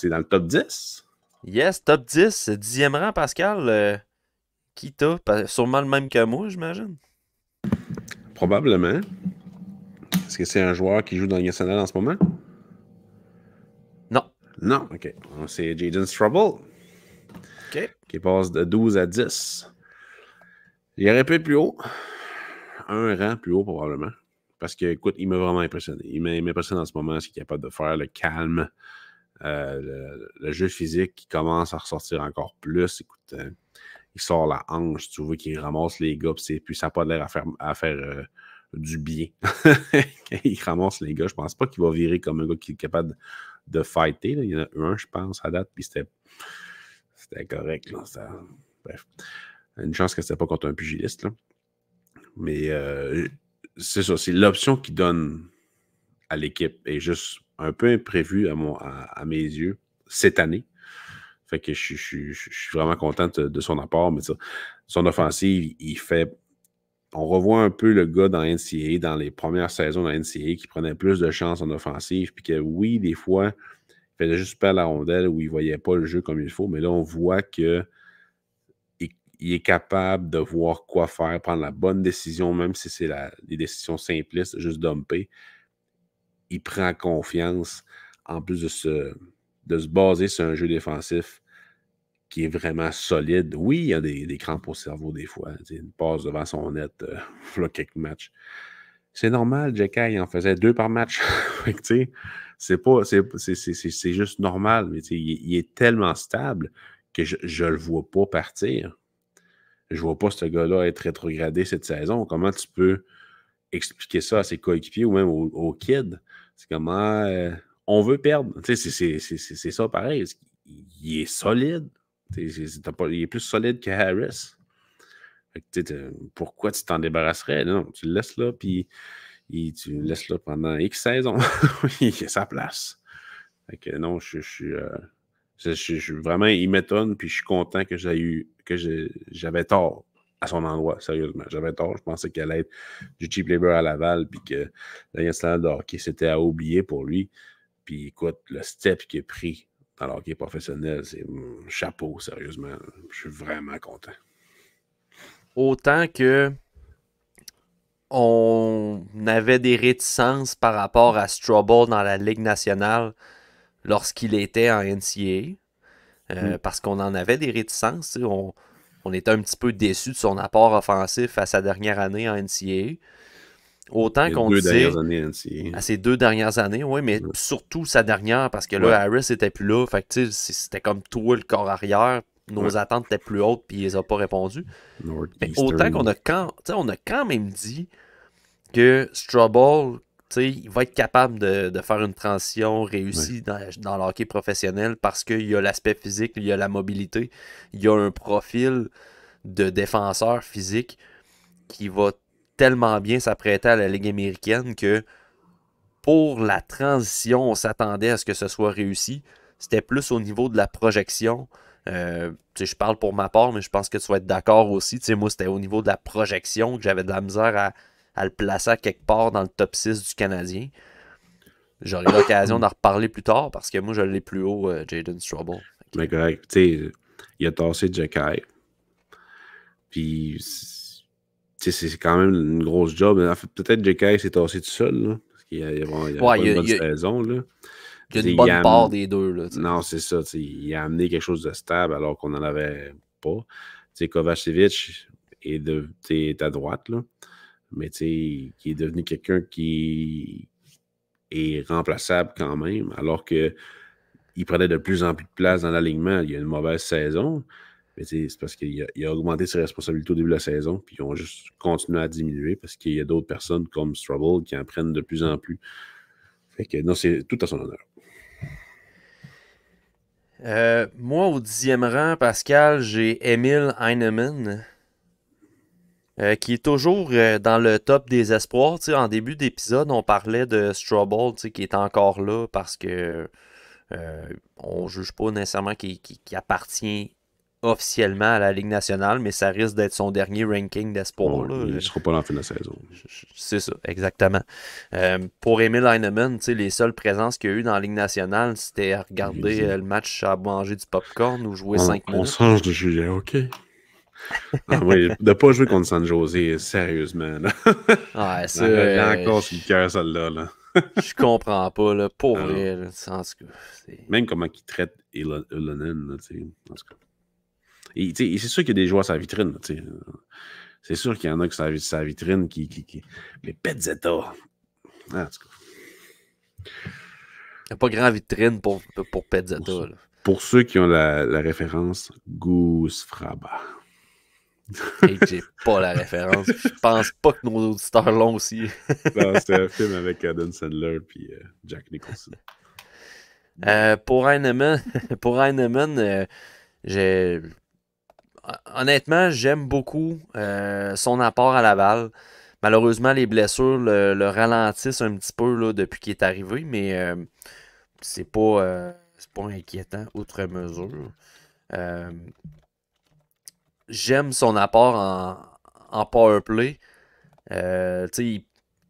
c'est dans le top 10. Yes, top 10, dixième rang, Pascal. Euh, qui t'a? Sûrement le même que moi, j'imagine. Probablement. Est-ce que c'est un joueur qui joue dans le national en ce moment? Non. Non, OK. C'est Jaden Trouble. OK. Qui passe de 12 à 10. Il aurait pu être plus haut. Un rang plus haut, probablement. Parce que, écoute, il m'a vraiment impressionné. Il m'a impressionné en ce moment ce qu'il est capable de faire, le calme, euh, le, jeu physique qui commence à ressortir encore plus. Écoute, hein. il sort la hanche, tu vois qu'il ramasse les gars, puis, puis ça n'a pas l'air à faire, euh, du bien. il ramasse les gars. Je pense pas qu'il va virer comme un gars qui est capable de, fighter. Il y en a un, je pense, à date, puis c'était correct. bref. Une chance que n'était pas contre un pugiliste. Mais euh, c'est ça, c'est l'option qu'il donne à l'équipe. Et juste un peu imprévu à, mes yeux cette année. Fait que je, suis vraiment content de, son apport, mais son offensive, il fait. On revoit un peu le gars dans NCA, dans les premières saisons dans NCA, qui prenait plus de chances en offensive, puis que oui, des fois, il faisait juste perdre la rondelle ou il ne voyait pas le jeu comme il faut, mais là, on voit que il est capable de voir quoi faire, prendre la bonne décision, même si c'est des décisions simplistes, juste dumper il prend confiance en plus de se, de se baser sur un jeu défensif qui est vraiment solide. Oui, il y a des, crampes au cerveau des fois. une passe devant son net, euh, quelques matchs. C'est normal, J.K. en faisait deux par match. c'est pas, c'est juste normal, mais il, est tellement stable que je, ne le vois pas partir. Je ne vois pas ce gars-là être rétrogradé cette saison. Comment tu peux expliquer ça à ses coéquipiers ou même aux kids? C'est comment ah, euh, on veut perdre. C'est ça pareil. Il est solide. il est plus solide que Harris. pourquoi tu t'en débarrasserais? Non, tu le laisses là, puis tu le laisses là pendant X saisons. il a sa place. non, je, suis. Euh, je, vraiment, il m'étonne, puis je suis content que j'ai eu que j'avais tort à son endroit, sérieusement. J'avais tort, je pensais qu'elle allait être du cheap labor à Laval, puis que la nationale de hockey, c'était à oublier pour lui. Puis écoute, le step qu'il a pris dans le professionnel, c'est hmm, chapeau, sérieusement. Je suis vraiment content. Autant que on avait des réticences par rapport à Struble dans la Ligue nationale lorsqu'il était en NCA, euh, mm. parce qu'on en avait des réticences. On, on était un petit peu déçu de son apport offensif à sa dernière année en NCAA. Autant qu'on disait années, à ses deux dernières années, oui, mais surtout sa dernière parce que là, Harris n'était plus là. Fait que c'était comme tout le corps arrière. Nos attentes étaient plus hautes puis il les a pas répondu. Mais autant qu'on a quand, on a quand même dit que Strubble il va être capable de, faire une transition réussie dans, dans professionnel parce qu'il y a l'aspect physique, il y a la mobilité, il y a un profil de défenseur physique qui va tellement bien s'apprêter à la Ligue américaine que pour la transition, on s'attendait à ce que ce soit réussi. C'était plus au niveau de la projection. Euh, je parle pour ma part, mais je pense que tu vas être d'accord aussi. moi, c'était au niveau de la projection que j'avais de la misère à, à le placer quelque part dans le top 6 du Canadien. J'aurai l'occasion d'en reparler plus tard parce que moi, je l'ai plus haut, euh, Jaden Strouble. Mais correct. Tu sais, il a tassé Jekai. Puis, tu sais, c'est quand même une grosse job. peut-être Jekai s'est tassé tout seul. Là, parce qu'il y a, il pas une bonne saison. Là. Il y a une bonne part des deux. Là, non, c'est ça. Il a amené quelque chose de stable alors qu'on n'en avait pas. Kovacevic est, de, est à droite. Là mais qui est devenu quelqu'un qui est remplaçable quand même, alors qu'il prenait de plus en plus de place dans l'alignement. Il y a une mauvaise saison, mais c'est parce qu'il a, augmenté ses responsabilités au début de la saison, puis ils ont juste continué à diminuer parce qu'il y a d'autres personnes comme Struggle qui en prennent de plus en plus. Fait que non, c'est tout à son honneur. Euh, moi, au dixième rang, Pascal, j'ai Emile Heinemann. Euh, qui est toujours euh, dans le top des espoirs. en début d'épisode, on parlait de Strubble, qui est encore là parce que euh, on juge pas nécessairement qu'il appartient officiellement à la Ligue nationale, mais ça risque d'être son dernier ranking d'espoir. il ne sera pas dans la fin de la saison. C'est ça, exactement. pour Emil Heinemann, les seules présences qu'il y a eu dans la Ligue nationale, c'était à regarder le match à manger du popcorn ou jouer cinq minutes. On de Julien, ok oui, de ne pas jouer contre San Jose, sérieusement. c'est. Euh, encore ce cœur, celle-là. je je comprends pas, là, pour ah, Même comment il traite Elonen, c'est sûr qu'il y a des joueurs à sa vitrine. C'est sûr qu'il y en a qui sont vitrine qui. qui, Mais Pezzetta. en tout cas. Il n'y a pas grand vitrine pour, pour Pezzetta. Pour, ceux qui ont la, la référence, Goose Fraba. j'ai pas la référence. Je pense pas que nos auditeurs l'ont aussi. non, c'était un film avec euh, Adam Sandler et euh, Jack Nicholson. Euh, pour Heinemann, pour j'ai honnêtement, j'aime beaucoup son apport à Laval. Malheureusement, les blessures le, ralentissent un petit peu depuis qu'il est arrivé, mais c'est pas, pas inquiétant outre mesure j'aime son apport en, en powerplay. Euh,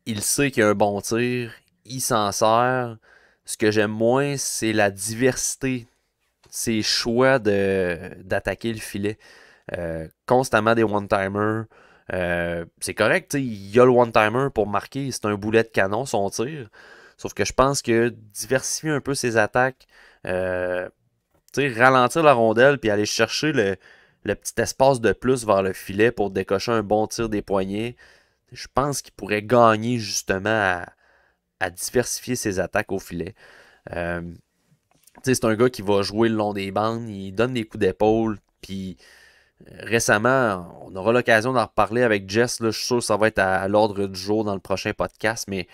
il, sait qu'il y a un bon tir, il s'en sert. Ce que j'aime moins, c'est la diversité, ses choix d'attaquer le filet. Euh, constamment des one timer euh, c'est correct, il y a le one-timer pour marquer, c'est un boulet de canon son tir. Sauf que je pense que diversifier un peu ses attaques, ralentir la rondelle puis aller chercher le, le petit espace de plus vers le filet pour décocher un bon tir des poignets, je pense qu'il pourrait gagner justement à, diversifier ses attaques au filet. Euh, c'est un gars qui va jouer le long des bandes, il donne des coups d'épaule, puis euh, récemment, on aura l'occasion d'en reparler avec Jess, je suis sûr que ça va être à, l'ordre du jour dans le prochain podcast, mais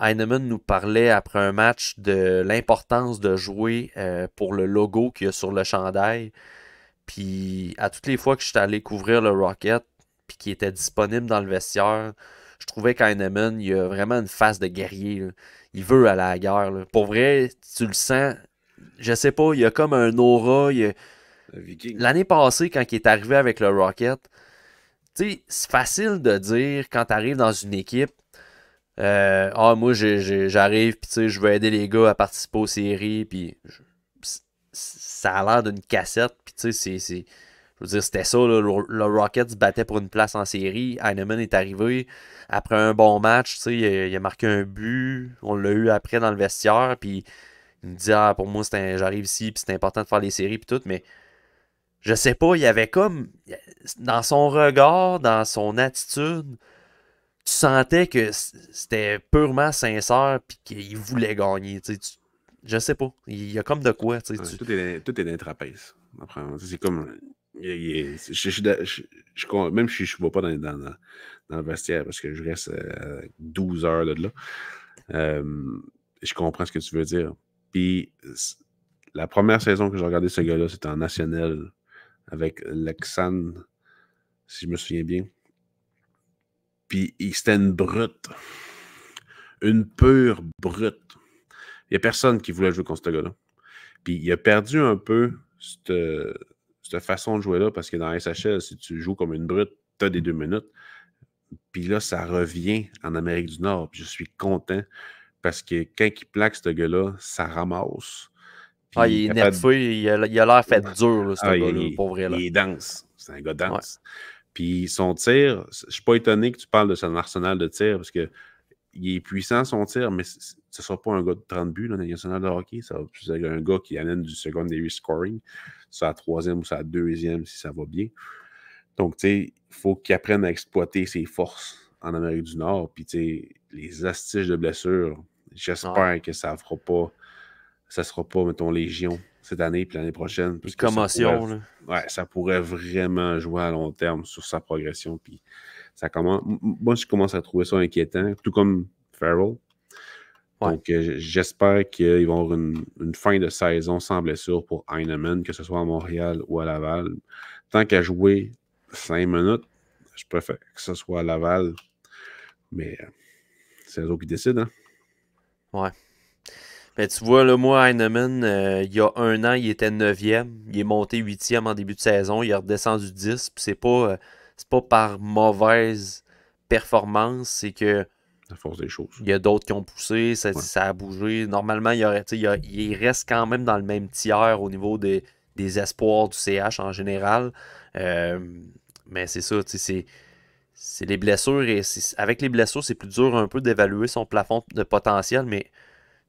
Heinemann nous parlait après un match de l'importance de jouer euh, pour le logo qu'il y a sur le chandail. Puis à toutes les fois que je suis allé couvrir le Rocket, puis qui était disponible dans le vestiaire, je trouvais qu'Heinemann, il a vraiment une face de guerrier. Il veut aller à la guerre. Là. Pour vrai, tu le sens. Je sais pas, il y a comme un aura. L'année passée, quand il est arrivé avec le Rocket, tu sais, c'est facile de dire quand tu arrives dans une équipe euh, Ah, moi, j'arrive, puis tu sais, je veux aider les gars à participer aux séries, puis ça a l'air d'une cassette. Puis tu sais, c'est. Je veux dire, c'était ça, le, rockets Rocket se battait pour une place en série. Heinemann est arrivé après un bon match, tu sais, il, a marqué un but. On l'a eu après dans le vestiaire. Puis il me dit Ah, pour moi, j'arrive ici, puis c'est important de faire les séries, puis tout. Mais je sais pas, il y avait comme. Dans son regard, dans son attitude, tu sentais que c'était purement sincère, puis qu'il voulait gagner. Tu, sais, tu je sais pas. Il y a comme de quoi. Tout est, tout trapèze. C'est comme. même si je ne vais pas dans, le vestiaire parce que je reste 12 euh, heures de là, euh, je comprends ce que tu veux dire. Puis la première saison que j'ai regardé ce gars-là, c'était en national avec Lexan, si je me souviens bien. Puis c'était une brute. Une pure brute. Il n'y a personne qui voulait jouer contre ce gars-là. Puis il a perdu un peu cette, façon de jouer-là parce que dans la SHL, si tu joues comme une brute, tu as des deux minutes. Puis là, ça revient en Amérique du Nord. je suis content parce que quand il plaque ce gars-là, ça ramasse. ah, il est nerveux, il a l'air fait dur, ce ah, gars-là, il, Il est dense. C'est un gars dense. Puis son tir, je suis pas étonné que tu parles de son arsenal de tir parce que il est puissant son tir, mais ce ne sera pas un gars de 30 buts, le national de hockey. Ça va plus un gars qui amène du secondary scoring, sa troisième ou sa deuxième, si ça va bien. Donc, tu sais, il faut qu'il apprenne à exploiter ses forces en Amérique du Nord. Puis, tu sais, les astiges de blessures, j'espère que ça ne fera pas, ça sera pas, mettons, légion cette année puis l'année prochaine. commotion, Ouais, ça pourrait vraiment jouer à long terme sur sa progression. Puis, commence, moi, je commence à trouver ça inquiétant, tout comme Farrell. Donc, euh, j'espère qu'ils vont avoir une, fin de saison sans blessure pour Heinemann, que ce soit à Montréal ou à Laval. Tant qu'à jouer cinq minutes, je préfère que ce soit à Laval. Mais euh, c'est eux qui décident. Hein. Ouais. Mais ben, tu vois, là, moi, Heinemann, euh, il y a un an, il était 9e. Il est monté 8e en début de saison. Il est redescendu 10. Puis c'est pas c'est pas par mauvaise performance, c'est que. force des choses. Il y a d'autres qui ont poussé, ça, a bougé. Normalement, il, y aurait, reste quand même dans le même tiers au niveau des, des espoirs du CH en général. Euh, mais c'est ça, c'est. C'est les blessures et avec les blessures, c'est plus dur un peu d'évaluer son plafond de potentiel, mais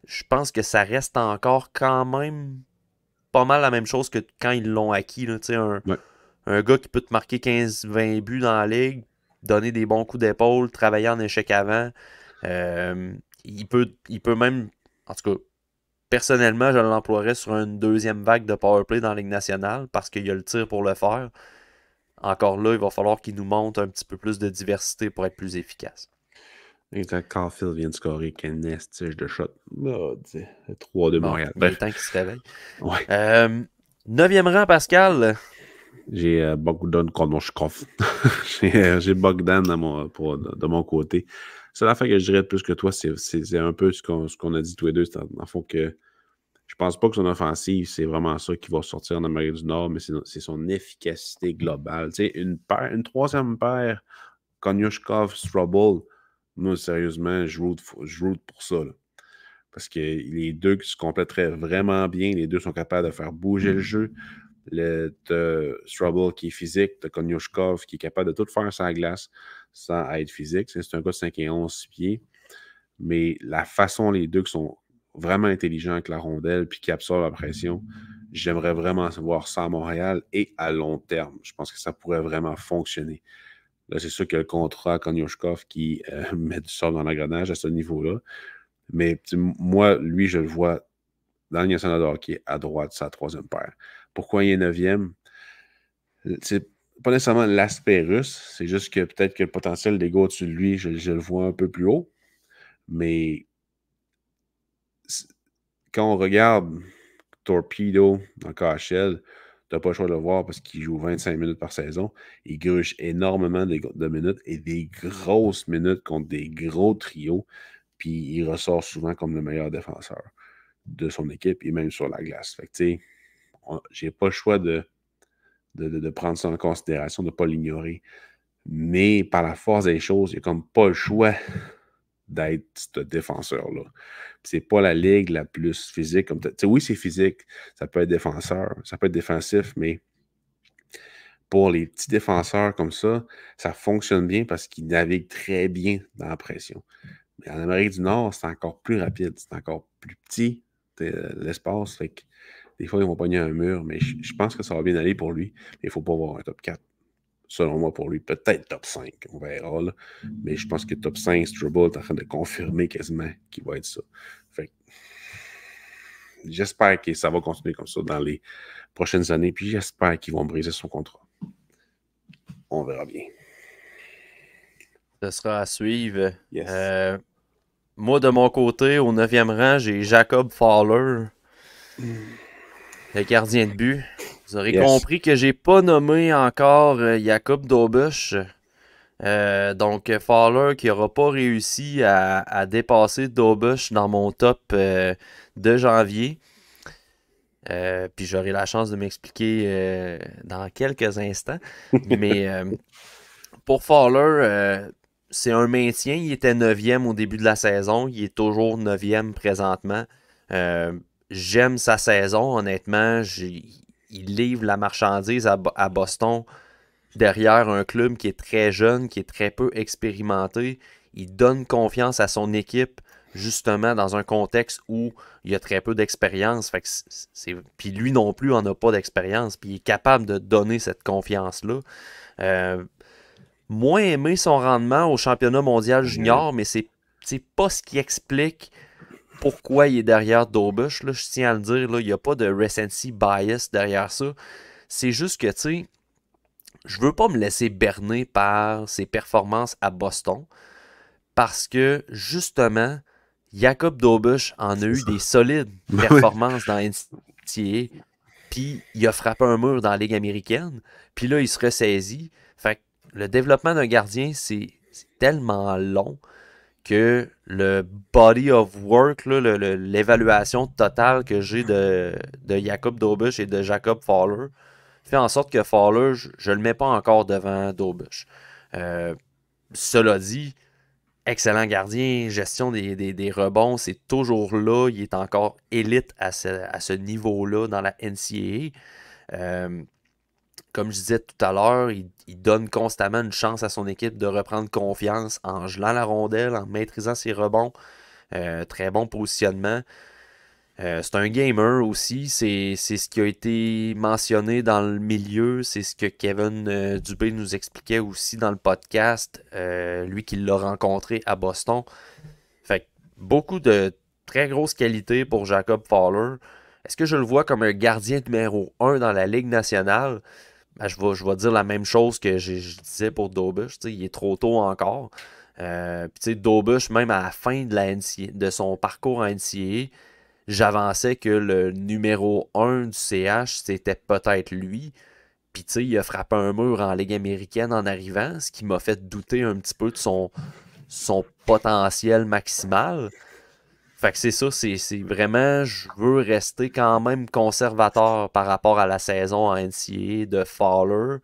je pense que ça reste encore quand même pas mal la même chose que quand ils l'ont acquis. Là, un, un gars qui peut te marquer 15-20 buts dans la ligue, donner des bons coups d'épaule, travailler en échec avant. Euh, il, peut, il peut même, en tout cas, personnellement, je l'emploierais sur une deuxième vague de powerplay dans la Ligue nationale parce qu'il y a le tir pour le faire. Encore là, il va falloir qu'il nous montre un petit peu plus de diversité pour être plus efficace. quand Phil vient de scorer, qu'un estige de shot. 3 de Montréal. Le temps qu'il se réveille. Ouais. Euh, neuvième rang, Pascal. Euh, euh, j'ai Bogdan Konyushkov, J'ai Bogdan de mon côté. C'est fait que je dirais plus que toi. C'est un peu ce qu'on a dit tous les deux. En fond, que je pense pas que son offensive, c'est vraiment ça qui va sortir en Amérique du Nord, mais c'est son efficacité globale. une, paire, une troisième paire, Konyushkov, Strobel, moi, sérieusement, je route, pour ça. Parce que les deux qui se compléteraient vraiment bien. Les deux sont capables de faire bouger le jeu le, de qui est physique, de Konyushkov qui est capable de tout faire sans glace, sans être physique. C'est un gars de 5 et 11 pieds. Mais la façon, les deux qui sont vraiment intelligents avec la rondelle puis qui absorbent la pression, j'aimerais vraiment voir ça à Montréal et à long terme. Je pense que ça pourrait vraiment fonctionner. Là, c'est sûr que y a le contrat Konyushkov qui euh, met du sol dans l'engrenage à ce niveau-là. Mais moi, lui, je le vois dans le qui qui est à droite, sa troisième paire pourquoi il est neuvième. Euh, c'est pas nécessairement l'aspect russe, c'est juste que peut-être que le potentiel des au-dessus de lui, je, le vois un peu plus haut. Mais quand on regarde Torpedo en KHL, t'as pas le choix de le voir parce qu'il joue 25 minutes par saison. Il gruche énormément de, minutes et des grosses minutes contre des gros trios. Puis il ressort souvent comme le meilleur défenseur de son équipe et même sur la glace. Fait que, j'ai pas le choix de, de, prendre ça en considération, de ne pas l'ignorer. Mais par la force des choses, il n'y a comme pas le choix d'être ce défenseur-là. C'est pas la ligue la plus physique. oui, c'est physique, ça peut être défenseur, ça peut être défensif, mais pour les petits défenseurs comme ça, ça fonctionne bien parce qu'ils naviguent très bien dans la pression. Mais en Amérique du Nord, c'est encore plus rapide, c'est encore plus petit euh, l'espace. Fait que des fois, ils vont pogner un mur, mais je, pense que ça va bien aller pour lui. Mais il ne faut pas avoir un top 4, selon moi, pour lui. Peut-être top 5, on verra. Mais je pense que top 5, Struble est en train de confirmer quasiment qu'il va être ça. Fait j'espère que ça va continuer comme ça dans les prochaines années. Puis j'espère qu'ils vont briser son contrat. On verra bien. Ce sera à suivre. Euh, moi, de mon côté, au 9e rang, j'ai Jacob Fowler. Hmm le gardien de but. Vous aurez compris que j'ai pas nommé encore euh, Jacob Dobusch. Euh, donc Fowler qui n'aura pas réussi à, dépasser Dobusch dans mon top euh, de janvier. puis j'aurai la chance de m'expliquer dans quelques instants. Mais pour Fowler, c'est un maintien. Il était 9e au début de la saison. Il est toujours 9e présentement j'aime sa saison, honnêtement. Il livre la marchandise à, Boston derrière un club qui est très jeune, qui est très peu expérimenté. Il donne confiance à son équipe, justement, dans un contexte où il y a très peu d'expérience. Puis lui non plus en a pas d'expérience. Puis il est capable de donner cette confiance-là. Euh, moins aimé son rendement au championnat mondial mm-hmm. junior, mais c'est pas ce qui explique pourquoi il est derrière Dobush. je tiens à le dire, là, il n'y a pas de recency bias derrière ça. C'est juste que, tu sais, je veux pas me laisser berner par ses performances à Boston parce que, justement, Jacob Dobush en a eu des solides performances dans NCAA. Puis il a frappé un mur dans la Ligue américaine. Puis là, il se ressaisit. Fait le développement d'un gardien, c'est tellement long que le body of work, l'évaluation totale que j'ai de, de, Jacob Dobush et de Jacob Fowler, fait en sorte que Fowler, je ne le mets pas encore devant Dobush. Euh, cela dit, excellent gardien, gestion des, rebonds, c'est toujours là. Il est encore élite à ce, niveau-là dans la NCAA comme je disais tout à l'heure, il, donne constamment une chance à son équipe de reprendre confiance en gelant la rondelle, en maîtrisant ses rebonds. Euh, très bon positionnement. Euh, c'est un gamer aussi, c'est ce qui a été mentionné dans le milieu, c'est ce que Kevin euh, Dubé nous expliquait aussi dans le podcast, lui qui l'a rencontré à Boston. Fait beaucoup de très grosses qualités pour Jacob Fowler. Est-ce que je le vois comme un gardien numéro 1 dans la Ligue nationale? Ben, je, vais, dire la même chose que je, disais pour Dobush. Il est trop tôt encore. Euh, Dobush, même à la fin de, de son parcours en NCA, j'avançais que le numéro 1 du CH, c'était peut-être lui. Puis il a frappé un mur en Ligue américaine en arrivant, ce qui m'a fait douter un petit peu de son potentiel maximal. Fait que c'est ça, c'est vraiment, je veux rester quand même conservateur par rapport à la saison en NCA de Fowler.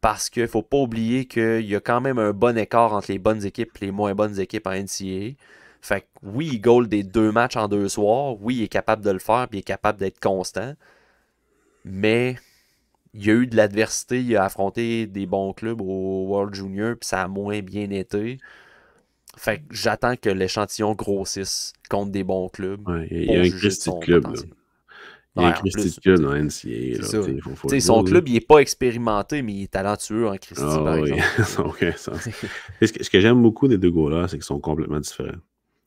Parce qu'il ne faut pas oublier qu'il y a quand même un bon écart entre les bonnes équipes et les moins bonnes équipes en NCA. Fait que oui, il goal des deux matchs en deux soirs. Oui, il est capable de le faire puis il est capable d'être constant. Mais il y a eu de l'adversité. Il a affronté des bons clubs au World Junior puis ça a moins bien été. Fait que j'attends que l'échantillon grossisse contre des bons clubs. il y a un Christy club. Il y a un Christy club dans NCA. son club, il n'est pas expérimenté, mais il est talentueux en Christy, par exemple. ce que, j'aime beaucoup des deux gars-là, c'est qu'ils sont complètement différents.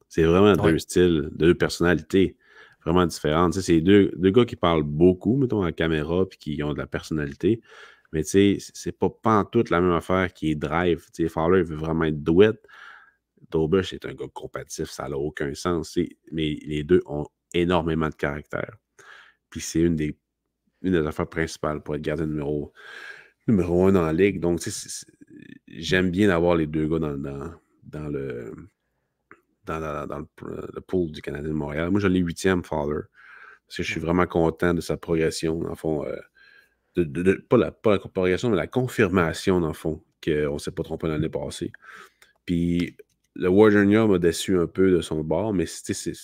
C'est vraiment deux styles, deux personnalités vraiment différentes. C'est deux, gars qui parlent beaucoup, mettons, à caméra, puis qui ont de la personnalité. Mais tu sais, c'est pas, pas toute la même affaire qui est drive. Fowler, veut vraiment être douette. Dobush est un gars compatif, ça n'a aucun sens. Mais les deux ont énormément de caractère. Puis c'est une des, affaires principales pour être gardien numéro, numéro un dans la ligue. Donc, j'aime bien avoir les deux gars dans, le. Dans, le, pool du Canadien de Montréal. Moi, je l'ai huitième, Father, parce que je suis vraiment content de sa progression, En fond. Euh, pas, la, progression, mais la confirmation, dans fond, qu'on ne s'est pas trompé l'année mm. passée. Puis, le War Junior m'a déçu un peu de son bord, mais c'est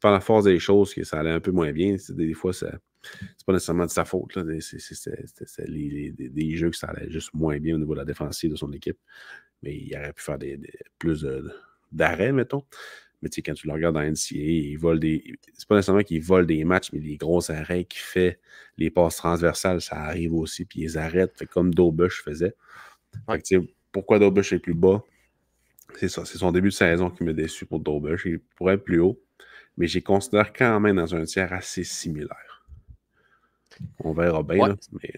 par la force des choses que ça allait un peu moins bien. Des fois, c'est pas nécessairement de sa faute. C'est des jeux que ça allait juste moins bien au niveau de la défensive de son équipe. Mais il aurait pu faire des, plus d'arrêts, mettons. Mais quand tu le regardes dans NCA, il vole des. C'est pas nécessairement qu'il vole des matchs, mais les gros arrêts qu'il fait, les passes transversales, ça arrive aussi, puis ils arrêtent, fait comme Dobush faisait. pourquoi Dobush est plus bas? C'est ça, c'est son début de saison qui m'a déçu pour Dobush. Il pourrait être plus haut, mais j'y considère quand même dans un tiers assez similaire. On verra bien, mais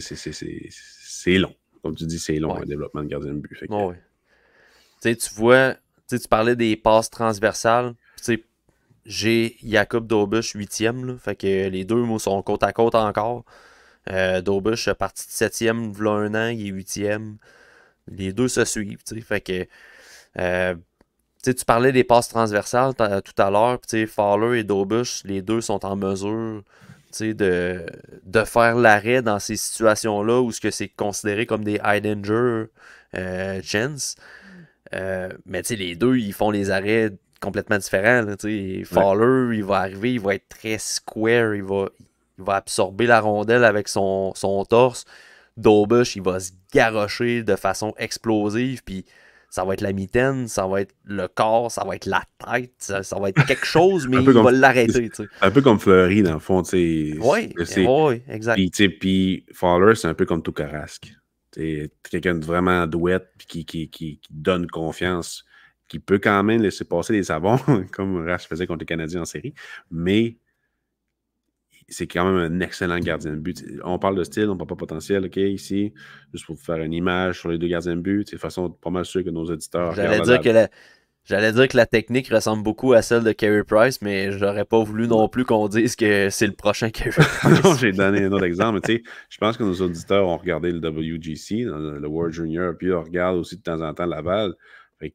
c'est long. Comme tu dis, c'est long le développement de gardien de but. Tu vois, tu parlais des passes transversales. J'ai Jacob Dobush 8e, fait que les deux mots sont côte à côte encore. Euh, parti de 7e, voilà un an, il est 8e les deux se suivent. Fait que, euh, tu parlais des passes transversales tout à l'heure. Fowler et Dobush, les deux sont en mesure de, de faire l'arrêt dans ces situations-là où c'est considéré comme des high danger euh, euh mais les deux, ils font les arrêts complètement différents. Fowler, il va arriver, il va être très square, il va, va absorber la rondelle avec son, son torse. Dobush, il va se garrocher de façon explosive, puis ça va être la mitaine, ça va être le corps, ça va être la tête, ça, va être quelque chose, mais il va l'arrêter. Un peu comme Fleury, dans le fond. Oui, oui, exact. Puis, puis Fowler, c'est un peu comme c'est Quelqu'un de vraiment douette, puis qui, qui, qui, donne confiance, qui peut quand même laisser passer des savons, comme Rash faisait contre les Canadiens en série, mais c'est quand même un excellent gardien de but. On parle de style, on parle pas de potentiel, OK, ici, juste pour vous faire une image sur les deux gardiens de but. De toute façon, pas mal sûr que nos auditeurs. J'allais dire, que la... J'allais dire que la technique ressemble beaucoup à celle de Carey Price, mais j'aurais pas voulu non plus qu'on dise que c'est le prochain Carey Price. j'ai donné un autre exemple, je pense que nos auditeurs ont regardé le WGC, le World Junior, puis on regarde aussi de temps en temps Laval. Fait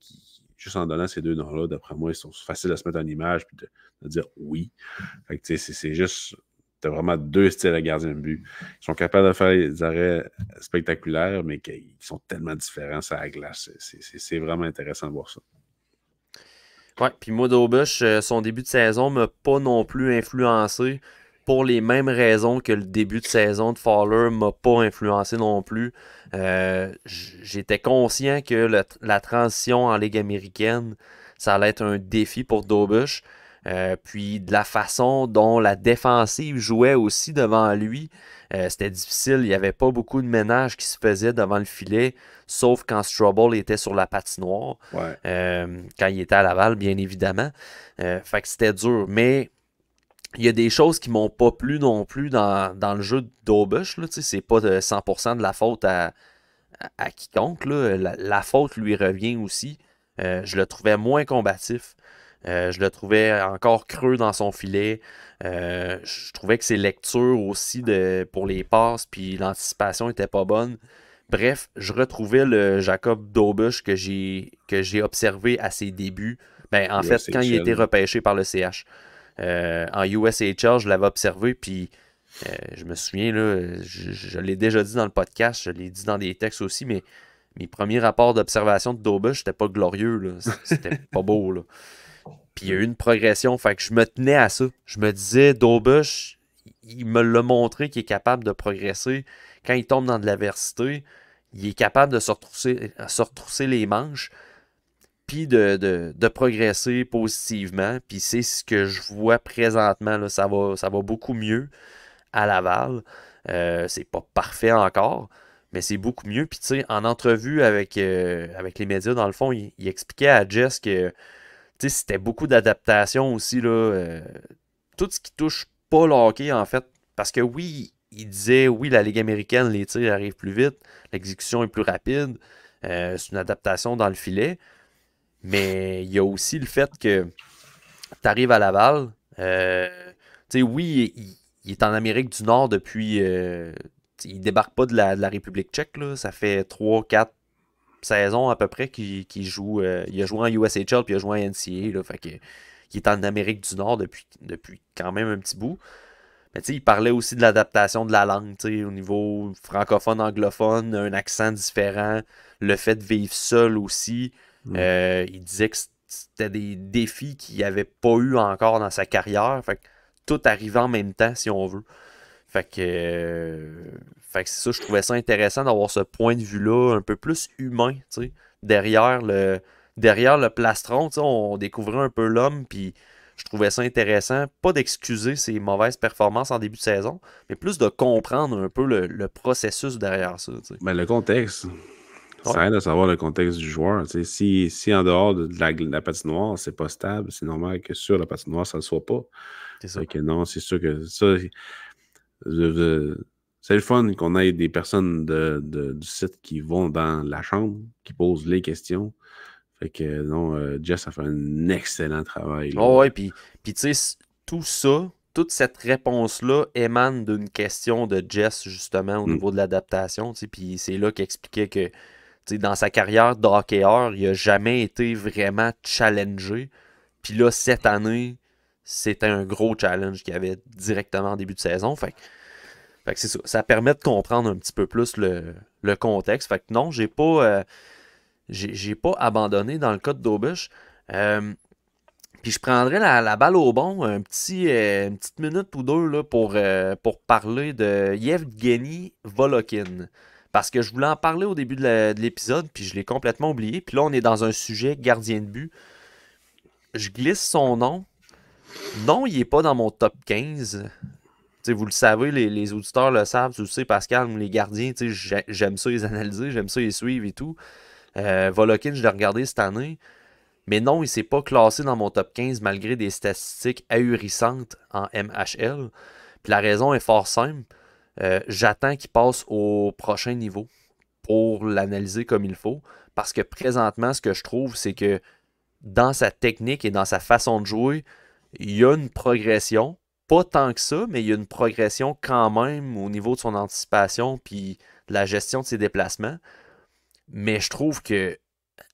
juste en donnant ces deux noms-là, d'après moi, ils sont faciles à se mettre en image et de, dire oui. Fait que, c'est juste c'est vraiment deux styles à gardien de but. Ils sont capables de faire des arrêts spectaculaires, mais qui sont tellement différents à la glace. C'est vraiment intéressant de voir ça. Oui, puis moi, Daubush, euh, son début de saison ne m'a pas non plus influencé pour les mêmes raisons que le début de saison de Fowler m'a pas influencé non plus. Euh, j'étais conscient que la transition en Ligue américaine, ça allait être un défi pour Daubush. Euh, puis de la façon dont la défensive jouait aussi devant lui, euh, c'était difficile. Il n'y avait pas beaucoup de ménage qui se faisait devant le filet, sauf quand Strouble était sur la patinoire, euh, quand il était à Laval, bien évidemment. fait que c'était dur. Mais il y a des choses qui m'ont pas plu non plus dans, le jeu d'Aubush. C'est pas 100% de la faute à, quiconque. La, la, faute lui revient aussi. je le trouvais moins combatif. Euh, je le trouvais encore creux dans son filet. Euh, je trouvais que ses lectures aussi de, pour les passes puis l'anticipation était pas bonne. Bref, je retrouvais le Jacob Dobush que j'ai observé à ses débuts. Ben, en fait, quand il était repêché par le CH. Euh, en USHR, je l'avais observé, puis je me souviens, là, je, l'ai déjà dit dans le podcast, je l'ai dit dans des textes aussi, mais mes premiers rapports d'observation de Dobush, c'était pas glorieux. C'était pas beau. Là. Puis il y a eu une progression. Fait que je me tenais à ça. Je me disais, Dobush, il me l'a montré qu'il est capable de progresser. Quand il tombe dans de l'adversité, il est capable de se retrousser, euh, les manches, puis de, de, progresser positivement. Puis c'est ce que je vois présentement. Là. Ça, va, ça va beaucoup mieux à Laval. Euh, c'est pas parfait encore, mais c'est beaucoup mieux. Puis tu sais, en entrevue avec, euh, avec les médias, dans le fond, il expliquait à Jess que tu c'était beaucoup d'adaptation aussi, là. Euh, tout ce qui touche pas le hockey, en fait. Parce que oui, il disait, oui, la Ligue américaine, les tirs arrivent plus vite, l'exécution est plus rapide, euh, c'est une adaptation dans le filet. Mais il y a aussi le fait que tu arrives à Laval. Euh, tu sais, oui, il, est en Amérique du Nord depuis. Il il débarque pas de la, République tchèque, là. Ça fait 3, 4, saison, à peu près qui joue. Euh, il a joué en USHL puis il a joué en NCA. fait il est en Amérique du Nord depuis, depuis quand même un petit bout. Mais tu sais, il parlait aussi de l'adaptation de la langue au niveau francophone, anglophone, un accent différent, le fait de vivre seul aussi. Euh, il disait que c'était des défis qu'il avait pas eu encore dans sa carrière. tout arrivait en même temps, si on veut. Fait que, euh, fait c'est ça, je trouvais ça intéressant d'avoir ce point de vue-là un peu plus humain, derrière le, derrière le plastron, on découvrait un peu l'homme, puis je trouvais ça intéressant, pas d'excuser ses mauvaises performances en début de saison, mais plus de comprendre un peu le, processus derrière ça. Tu ben, le contexte. Ça aide à savoir le contexte du joueur. Tu si, si, en dehors de la, patinoire, c'est pas stable, c'est normal que sur la patinoire, ça ne le soit pas. C'est ça. que non, c'est sûr que ça. C'est le fun qu'on ait des personnes du site qui vont dans la chambre, qui posent les questions. Fait que non, euh, Jess a fait un excellent travail. Oh puis, tu sais, tout ça, toute cette réponse-là émane d'une question de Jess, justement, au mm. niveau de l'adaptation. Puis c'est là qu'il expliquait que dans sa carrière d'hockeyeur, il n'a jamais été vraiment challengé. Puis là, cette année, c'était un gros challenge qu'il avait directement en début de saison. Fait fait c'est ça. Ça permet de comprendre un petit peu plus le, contexte. Fait non, j'ai pas. Euh, j'ai pas abandonné dans le cas de Dobush. Euh, puis je prendrai la, balle au bon un petit, euh, une petite minute ou deux là, pour, pour parler de Yevgeny Volokin. Parce que je voulais en parler au début de l'épisode, puis je l'ai complètement oublié. Puis là, on est dans un sujet gardien de but. Je glisse son nom. Non, il n'est pas dans mon top 15 vous le savez, les, auditeurs le savent, tu le sais, Pascal, les gardiens, j'aime ça les analyser, j'aime ça les suivre et tout. Euh, Volokin, je l'ai regardé cette année. Mais non, il ne s'est pas classé dans mon top 15 malgré des statistiques ahurissantes en MHL. Puis la raison est fort simple. Euh, j'attends qu'il passe au prochain niveau pour l'analyser comme il faut. Parce que présentement, ce que je trouve, c'est que dans sa technique et dans sa façon de jouer, il y a une progression, pas tant que ça, mais il y a une progression quand même au niveau de son anticipation puis de la gestion de ses déplacements. Mais je trouve que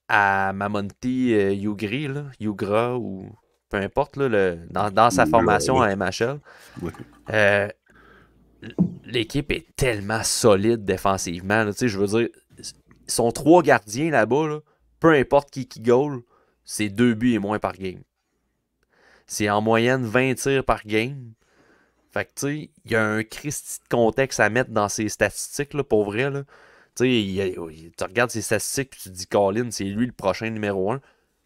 à Mamonti euh, Yougri, Yougra ou peu importe, le, dans, sa formation à MHL, euh, l'équipe est tellement solide défensivement. je veux dire, sont trois gardiens là-bas, peu importe qui qui goal, c'est deux buts et moins par game c'est en moyenne 20 tirs par game. Fait que, tu sais, il y a un Christi de contexte à mettre dans ses statistiques, là, pour vrai, là. Tu oh, tu regardes ses statistiques tu te dis, Colin, c'est lui le prochain numéro 1.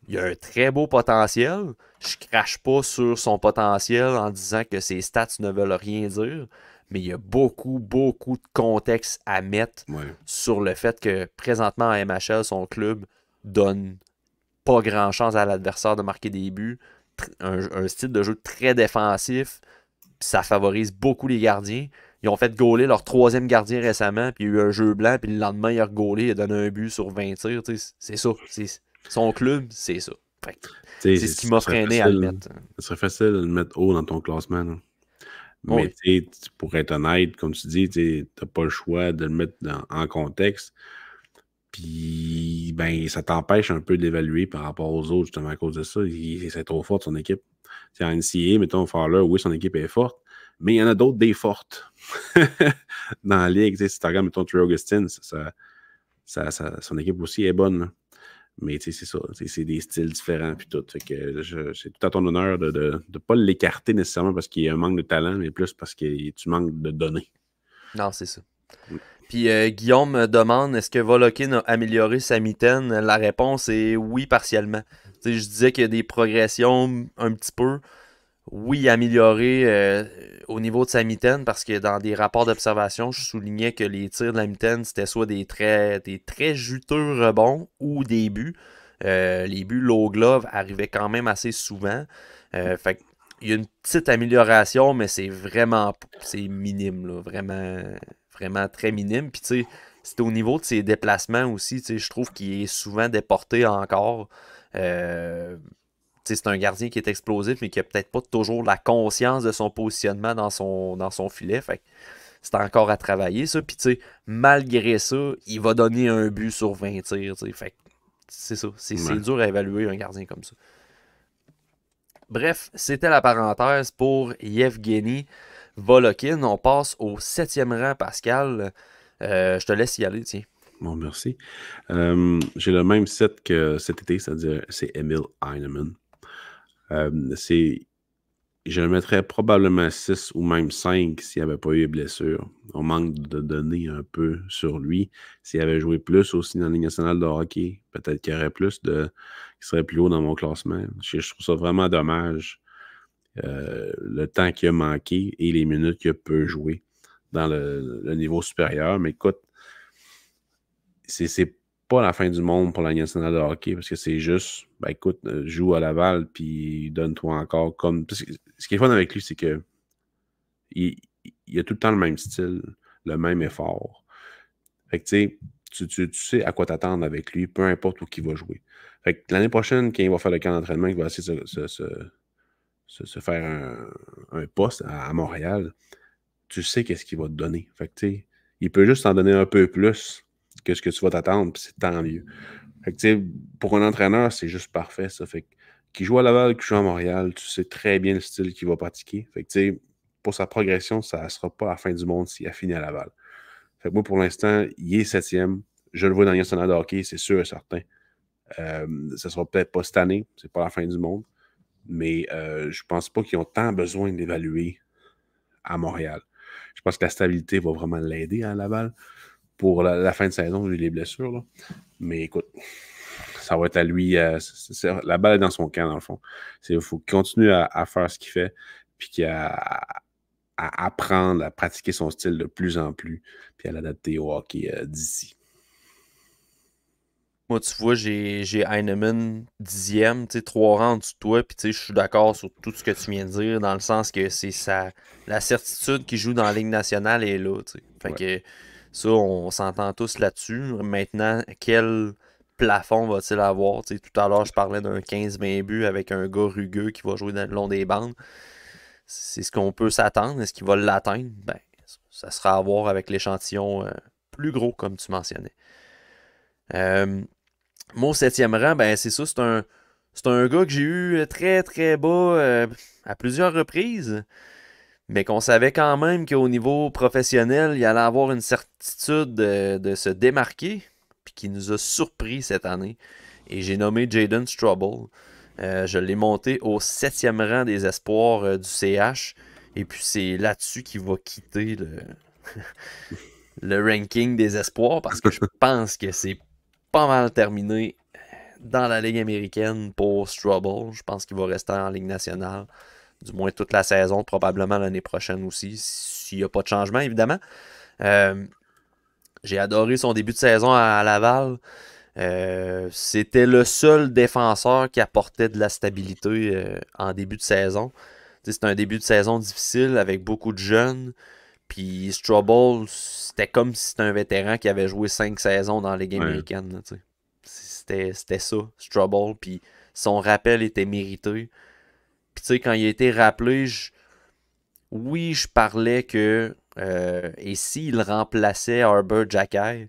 Il a un très beau potentiel. Je crache pas sur son potentiel en disant que ses stats ne veulent rien dire, mais il y a beaucoup, beaucoup de contexte à mettre sur le fait que présentement à MHL, son club donne pas grand chance à l'adversaire de marquer des buts un, style de jeu très défensif. Ça favorise beaucoup les gardiens. Ils ont fait gauler leur troisième gardien récemment, puis il y a eu un jeu blanc, puis le lendemain, il a regolé, il a donné un but sur 20 tirs. C'est ça. Son club, c'est ça. C'est ce qui m'a freiné à le mettre. Ce serait facile de le mettre haut dans ton classement. Mais pour être honnête, comme tu dis, tu n'as pas le choix de le mettre en contexte. Puis, ben, ça t'empêche un peu d'évaluer par rapport aux autres, justement, à cause de ça. C'est trop fort, son équipe. C'est en NCA, mettons, Fowler, oui, son équipe est forte, mais il y en a d'autres des fortes dans la ligue. Si tu regardes, mettons, Trey Augustine, son équipe aussi est bonne. tu Mais c'est ça, c'est des styles différents puis tout. que c'est tout à ton honneur de ne pas l'écarter nécessairement parce qu'il y a un manque de talent, mais plus parce que tu manques de données. Non, c'est ça. Puis euh, Guillaume me demande est-ce que Volokin a amélioré sa mitaine La réponse est oui, partiellement. je disais qu'il y a des progressions un petit peu. Oui, améliorées euh, au niveau de sa mitaine parce que dans des rapports d'observation, je soulignais que les tirs de la mitaine, c'était soit des très, des très juteux rebonds ou des buts. Euh, les buts low glove arrivaient quand même assez souvent. fait il y a une petite amélioration, mais c'est vraiment c'est minime, vraiment vraiment très minime. Puis, tu sais, c'est au niveau de ses déplacements aussi. Tu sais, je trouve qu'il est souvent déporté encore. Euh, c'est un gardien qui est explosif, mais qui a peut-être pas toujours la conscience de son positionnement dans son, dans son filet. Fait c'est encore à travailler, ça. Puis, tu sais, malgré ça, il va donner un but sur 20 tirs. sais. Fait c'est ça. C'est dur à évaluer un gardien comme ça. Bref, c'était la parenthèse pour Yevgeny. Volokin. On passe au septième rang, Pascal. Euh, je te laisse y aller, tiens. Bon, merci. Euh, j'ai le même set que cet été, c'est-à-dire c'est Emil Heinemann. Euh, je le mettrais probablement 6 ou même 5 s'il n'y avait pas eu de blessure. On manque de données un peu sur lui. S'il avait joué plus aussi dans la Ligue nationale de hockey, peut-être qu'il y aurait plus de. qui serait plus haut dans mon classement. Je, trouve ça vraiment dommage euh, le temps qu'il a manqué et les minutes qu'il peut jouer dans le, niveau supérieur. Mais écoute, c'est pas la fin du monde pour la nationale de hockey parce que c'est juste, ben écoute, euh, joue à Laval puis donne-toi encore comme. ce qui est fun avec lui, c'est que il, a tout le temps le même style, le même effort. Fait que tu sais, tu, sais à quoi t'attendre avec lui, peu importe où il va jouer. Fait l'année prochaine, quand il va faire le camp d'entraînement, il va essayer de se, se, faire un, poste à, Montréal, tu sais qu'est-ce qu'il va te donner. Fait il peut juste t'en donner un peu plus que ce que tu vas t'attendre, puis c'est tant mieux. Fait pour un entraîneur, c'est juste parfait, ça. Fait qui joue à Laval, qu'il joue à Montréal, tu sais très bien le style qu'il va pratiquer. Fait pour sa progression, ça ne sera pas la fin du monde s'il a fini à Laval. Fait moi, pour l'instant, il est septième. Je le vois dans le de hockey, c'est sûr et certain. Euh, ça ne sera peut-être pas cette année, Ce n'est pas la fin du monde mais euh, je ne pense pas qu'ils ont tant besoin d'évaluer à Montréal. Je pense que la stabilité va vraiment l'aider à Laval pour la, fin de saison, vu les blessures. Mais écoute, ça va être à lui. Euh, la balle est dans son camp, dans le fond. Il faut qu'il continue à, faire ce qu'il fait, puis qu'il a à apprendre à pratiquer son style de plus en plus, puis à l'adapter au hockey euh, d'ici. Moi, tu vois, j'ai Heinemann dixième, tu sais, trois rangs du toi, puis tu sais, je suis d'accord sur tout ce que tu viens de dire, dans le sens que c'est ça la certitude qu'il joue dans la Ligue nationale est là, que ça, on s'entend tous là-dessus. Maintenant, quel plafond va-t-il avoir? Tu tout à l'heure, je parlais d'un 15-20 but avec un gars rugueux qui va jouer dans le long des bandes. C'est ce qu'on peut s'attendre. Est-ce qu'il va l'atteindre? Ben, ça sera à voir avec l'échantillon euh, plus gros, comme tu mentionnais. Euh, mon septième rang, ben c'est ça, c'est un, un gars que j'ai eu très très bas euh, à plusieurs reprises, mais qu'on savait quand même qu'au niveau professionnel, il allait avoir une certitude de, se démarquer, puis qui nous a surpris cette année. Et j'ai nommé Jaden Strouble. Euh, je l'ai monté au septième rang des espoirs euh, du CH. Et puis c'est là-dessus qu'il va quitter le... le ranking des espoirs parce que je pense que c'est pas mal terminé dans la Ligue américaine pour Strubble. Je pense qu'il va rester en Ligue nationale, du moins toute la saison, probablement l'année prochaine aussi, s'il n'y a pas de changement, évidemment. Euh, j'ai adoré son début de saison à, Laval. Euh, c'était le seul défenseur qui apportait de la stabilité euh, en début de saison. C'est un début de saison difficile avec beaucoup de jeunes. Puis Strubble, c'était comme si c'était un vétéran qui avait joué cinq saisons dans les games américaine. C'était ça, Strubble. Puis son rappel était mérité. Puis tu quand il a été rappelé, oui, je parlais que. Euh, et s'il remplaçait Herbert Jacky,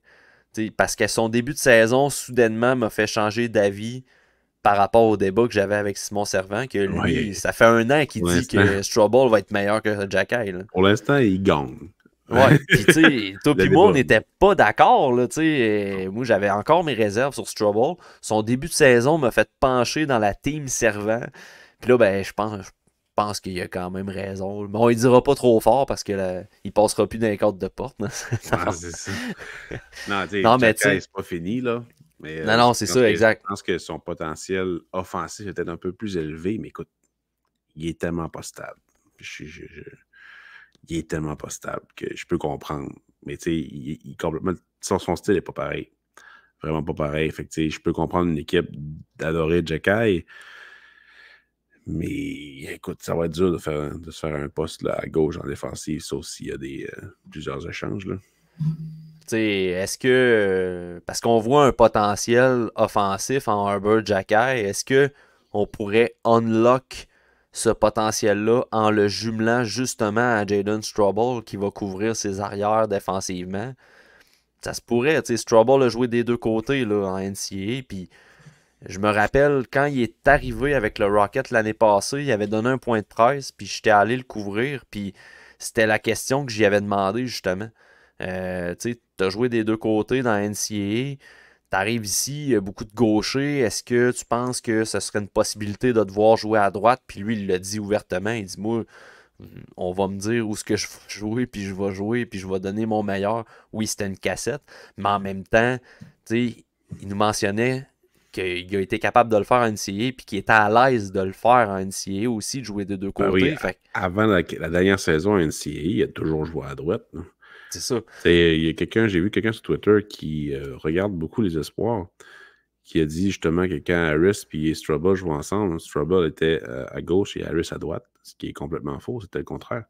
parce que son début de saison, soudainement, m'a fait changer d'avis par rapport au débat que j'avais avec Simon Servant, que lui, ça fait un an qu'il dit que Strubble va être meilleur que Jack Pour l'instant, il gagne. Ouais, puis tu sais, toi moi, on n'était pas d'accord, là, tu Moi, j'avais encore mes réserves sur Strubble. Son début de saison m'a fait pencher dans la team servant. Puis là, ben, je pense, je pense qu'il a quand même raison. Bon, il dira pas trop fort parce que il passera plus dans les cordes de porte. non, c'est Non, c'est pas fini, là. Euh, non, non, c'est ça, exact. Je pense que son potentiel offensif peut-être un peu plus élevé, mais écoute, il est tellement pas stable. il est tellement pas stable que je peux comprendre. Mais tu sais, il, complètement, son, style n'est pas pareil. Vraiment pas pareil. Fait que, je peux comprendre une équipe d'adorer Jekai. Mais écoute, ça va être dur de, faire, de se faire un poste à gauche en défensive, sauf s'il y a des, euh, plusieurs échanges. Là. Est-ce que. Euh, parce qu'on voit un potentiel offensif en Herbert Jacquet, est-ce que on pourrait unlock ce potentiel-là en le jumelant justement à Jaden Strouble qui va couvrir ses arrières défensivement? Ça se pourrait, tu sais, Strouble a joué des deux côtés là, en NCAA, puis je me rappelle quand il est arrivé avec le Rocket l'année passée, il avait donné un point de presse, puis j'étais allé le couvrir, puis c'était la question que j'y avais demandé justement. Euh, as joué des deux côtés dans la tu arrives ici, il y a beaucoup de gauchers. Est-ce que tu penses que ce serait une possibilité de devoir jouer à droite? Puis lui, il le dit ouvertement. Il dit, moi, mm, on va me dire où est ce que je vais jouer, puis je vais jouer, puis je vais donner mon meilleur. Oui, c'était une cassette. Mais en même temps, tu sais, il nous mentionnait qu'il a été capable de le faire en NCA, puis qu'il était à l'aise de le faire en NCA aussi, de jouer des deux ah côtés. Avant la, dernière saison en NCA, il a toujours joué à droite. C'est ça. Il y a quelqu'un, j'ai vu quelqu'un sur Twitter qui euh, regarde beaucoup les espoirs, qui a dit justement que quand Harris et Strubble jouent ensemble, Strubble était euh, à gauche et Harris à droite, ce qui est complètement faux, c'était le contraire.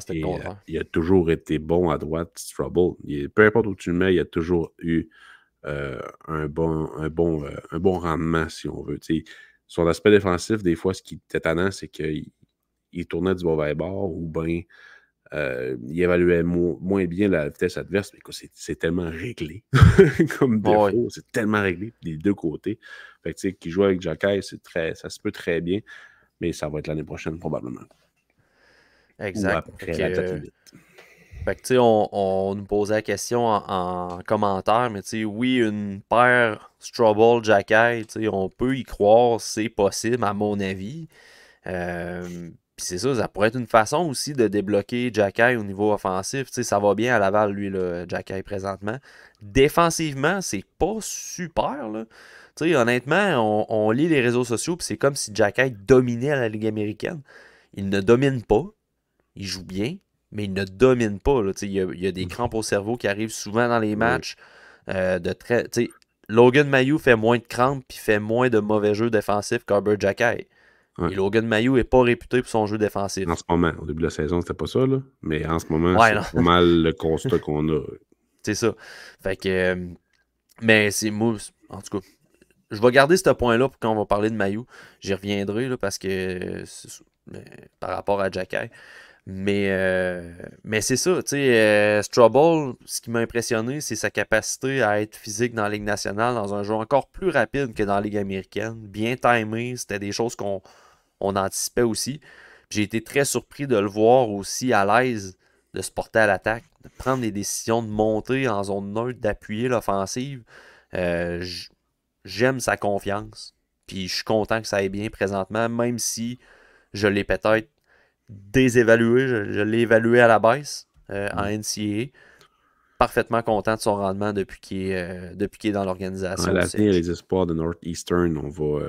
c'était le euh, il a toujours été bon à droite, Strubble. peu importe où tu le mets, il a toujours eu un bon, un, bon, un bon rendement, si on veut. sur l'aspect défensif, des fois, ce qui était étonnant, c'est qu'il tournait du mauvais bord ou bien euh, il évaluait moins bien la vitesse adverse, mais c'est tellement réglé comme défaut, c'est tellement réglé des deux côtés. Fait que, qui joue avec Jacquet, c'est très, ça se peut très bien, mais ça va être l'année prochaine probablement. Exact. Euh, fait que, tu sais on, nous posait la question en, commentaire, mais tu sais oui, une paire tu Jacky, on peut y croire, c'est possible à mon avis. Euh, puis c'est ça, ça pourrait être une façon aussi de débloquer Jacky au niveau offensif. sais ça va bien à Laval, lui, Jacky présentement. Défensivement, c'est pas super. Là. honnêtement, on, lit les réseaux sociaux, puis c'est comme si Jacky dominait la Ligue américaine. Il ne domine pas. Il joue bien, mais il ne domine pas. Là. Il, y a, il, y a, des mm. crampes au cerveau qui arrivent souvent dans les matchs. Euh, de très, Logan Mayou fait moins de crampes, puis fait moins de mauvais jeux défensifs qu'Arbert Jacky. Et Logan Mayou n'est pas réputé pour son jeu défensif. En ce moment, au début de la saison, c'était pas ça, là. mais en ce moment, c'est pas mal le constat qu'on a. C'est ça. Fait que. Euh, mais c'est moi, en tout cas, je vais garder ce point-là pour quand on va parler de Mayou. J'y reviendrai parce que euh, mais, par rapport à Jacky. Mais, euh, mais c'est ça, tu sais, ce qui m'a impressionné, c'est sa capacité à être physique dans la Ligue nationale, dans un jeu encore plus rapide que dans la Ligue américaine, bien timé, c'était des choses qu'on on anticipait aussi. J'ai été très surpris de le voir aussi à l'aise de se porter à l'attaque, de prendre des décisions de monter en zone neutre, d'appuyer l'offensive. Euh, j'aime sa confiance. Puis je suis content que ça aille bien présentement, même si je l'ai peut-être désévalué. Je, l'ai évalué à la baisse euh, en mm. NCAA. Parfaitement content de son rendement depuis qu'il est, euh, est dans l'organisation. À l'avenir, les espoirs de Northeastern, on va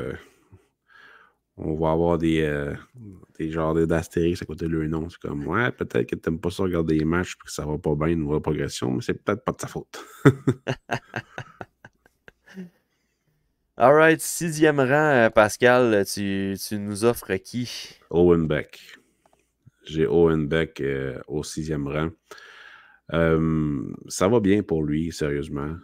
on va avoir des, euh, des genres d'astérix à côté de et Non, C'est comme, ouais, peut-être que tu n'aimes pas ça regarder les matchs parce que ça va pas bien, une nouvelle progression, mais c'est peut-être pas de sa faute. right, sixième rang, euh, Pascal, tu, nous offres qui Owen Beck. J'ai Owen Beck euh, au sixième rang. ça va bien pour lui, sérieusement.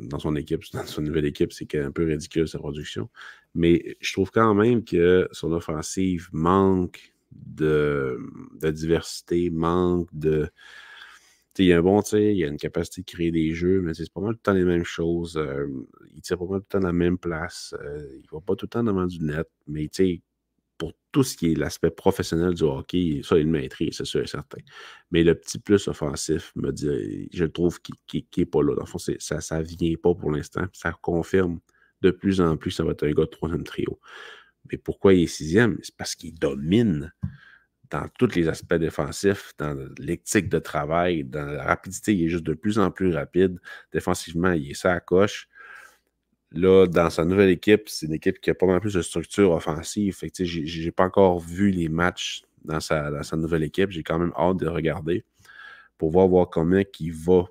dans son équipe, dans sa nouvelle équipe, c'est un peu ridicule sa production. Mais je trouve quand même que son offensive manque de, diversité, manque de. Il y a un bon tir, il a une capacité de créer des jeux, mais c'est pas mal tout le temps les mêmes choses. Euh, il tire pas mal tout le temps la même place. Euh, il va pas tout le temps devant du net, mais pour tout ce qui est l'aspect professionnel du hockey, ça, il le maîtrise, c'est sûr et certain. Mais le petit plus offensif, me dit, je trouve qu'il n'est pas là. Dans le fond, ça vient pas pour l'instant. Ça confirme de plus en plus, ça va être un gars de troisième trio. Mais pourquoi il est sixième? C'est parce qu'il domine dans tous les aspects défensifs, dans l'éthique de travail, dans la rapidité. Il est juste de plus en plus rapide. Défensivement, il est ça à coche. Là, dans sa nouvelle équipe, c'est une équipe qui a pas mal plus de structure offensive. Fait j'ai, pas encore vu les matchs dans sa, nouvelle équipe. J'ai quand même hâte de regarder pour voir, voir comment il va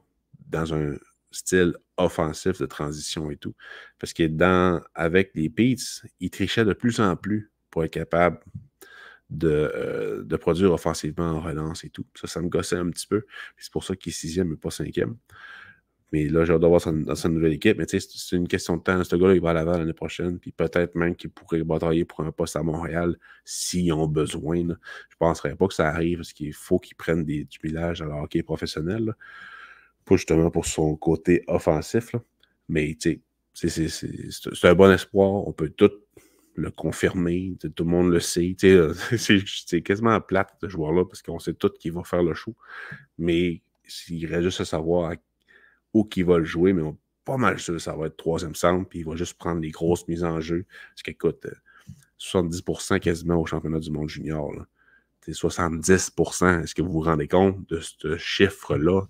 dans un, style offensif de transition et tout. Parce que dans, avec les Peets, il trichait de plus en plus pour être capable euh, de, produire offensivement en relance et tout. Ça, ça me gossait un petit peu. C'est pour ça qu'il est sixième et pas cinquième. Mais là, j'ai hâte dans sa nouvelle équipe. Mais c'est une question de temps. Ce gars-là, il va à l'avant l'année prochaine. Puis peut-être même qu'il pourrait batailler pour un poste à Montréal s'ils ont besoin. Je ne penserais pas que ça arrive parce qu'il faut qu'ils prennent des du village alors leur hockey professionnel pas justement pour son côté offensif, là. mais c'est un bon espoir. On peut tout le confirmer. Tout le monde le sait. C'est quasiment plate, ce joueur-là, parce qu'on sait tout qui va faire le show. Mais il reste juste à savoir où qu'il va le jouer, mais on pas mal sûr ça va être troisième centre, puis il va juste prendre les grosses mises en jeu. Parce qu'écoute, 70% euh, quasiment au championnat du monde junior. 70%. Est-ce que vous vous rendez compte de ce chiffre-là?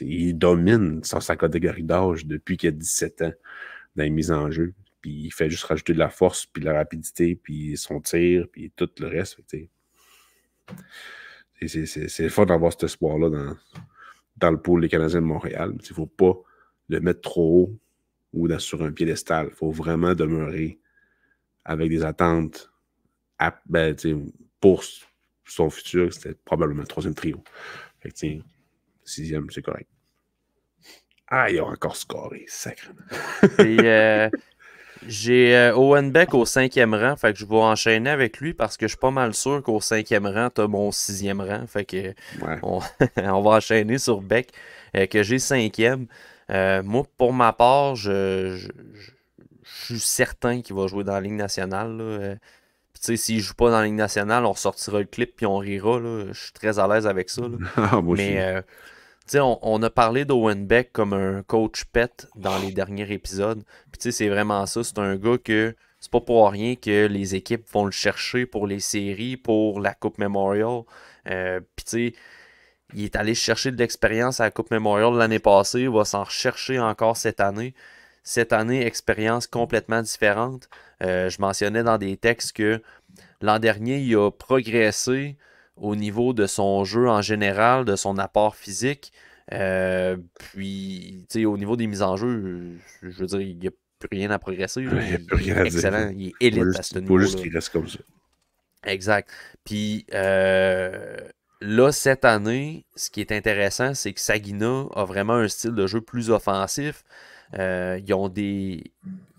il domine sa catégorie d'âge depuis qu'il a 17 ans dans les mises en jeu. Puis il fait juste rajouter de la force, puis de la rapidité, puis son tir, puis tout le reste. C'est fort d'avoir cet espoir-là dans, dans, le pôle des Canadiens de Montréal. Il ne faut pas le mettre trop haut ou sur un piédestal. Il faut vraiment demeurer avec des attentes à, ben, pour son futur. C'était probablement le troisième trio. Fait Sixième, c'est correct. Ah, il a encore scoré, sacré. Euh, j'ai euh, Owen Beck au cinquième rang, fait que je vais enchaîner avec lui parce que je suis pas mal sûr qu'au cinquième rang, tu as mon sixième rang. Fait que on, va enchaîner sur Beck, euh, que j'ai cinquième. moi, pour ma part, je, suis certain qu'il va jouer dans la Ligue nationale. tu sais, s'il joue pas dans la Ligue nationale, on sortira le clip puis on rira. Je suis très à l'aise avec ça. Ah, Mais on, a parlé d'Owen Beck comme un coach pet dans les derniers épisodes. Puis c'est vraiment ça. C'est un gars que c'est pas pour rien que les équipes vont le chercher pour les séries, pour la Coupe Memorial. Euh, il est allé chercher de l'expérience à la Coupe Memorial l'année passée. Il va s'en rechercher encore cette année. Cette année, expérience complètement différente. Euh, je mentionnais dans des textes que l'an dernier, il a progressé au niveau de son jeu en général, de son apport physique. Euh, puis, au niveau des mises en jeu, je veux dire, il n'y a plus rien à progresser. Il n'y plus rien à excellent. il est élite à ce niveau. reste comme ça. Exact. Puis, euh, là, cette année, ce qui est intéressant, c'est que Sagina a vraiment un style de jeu plus offensif. Euh, ont des,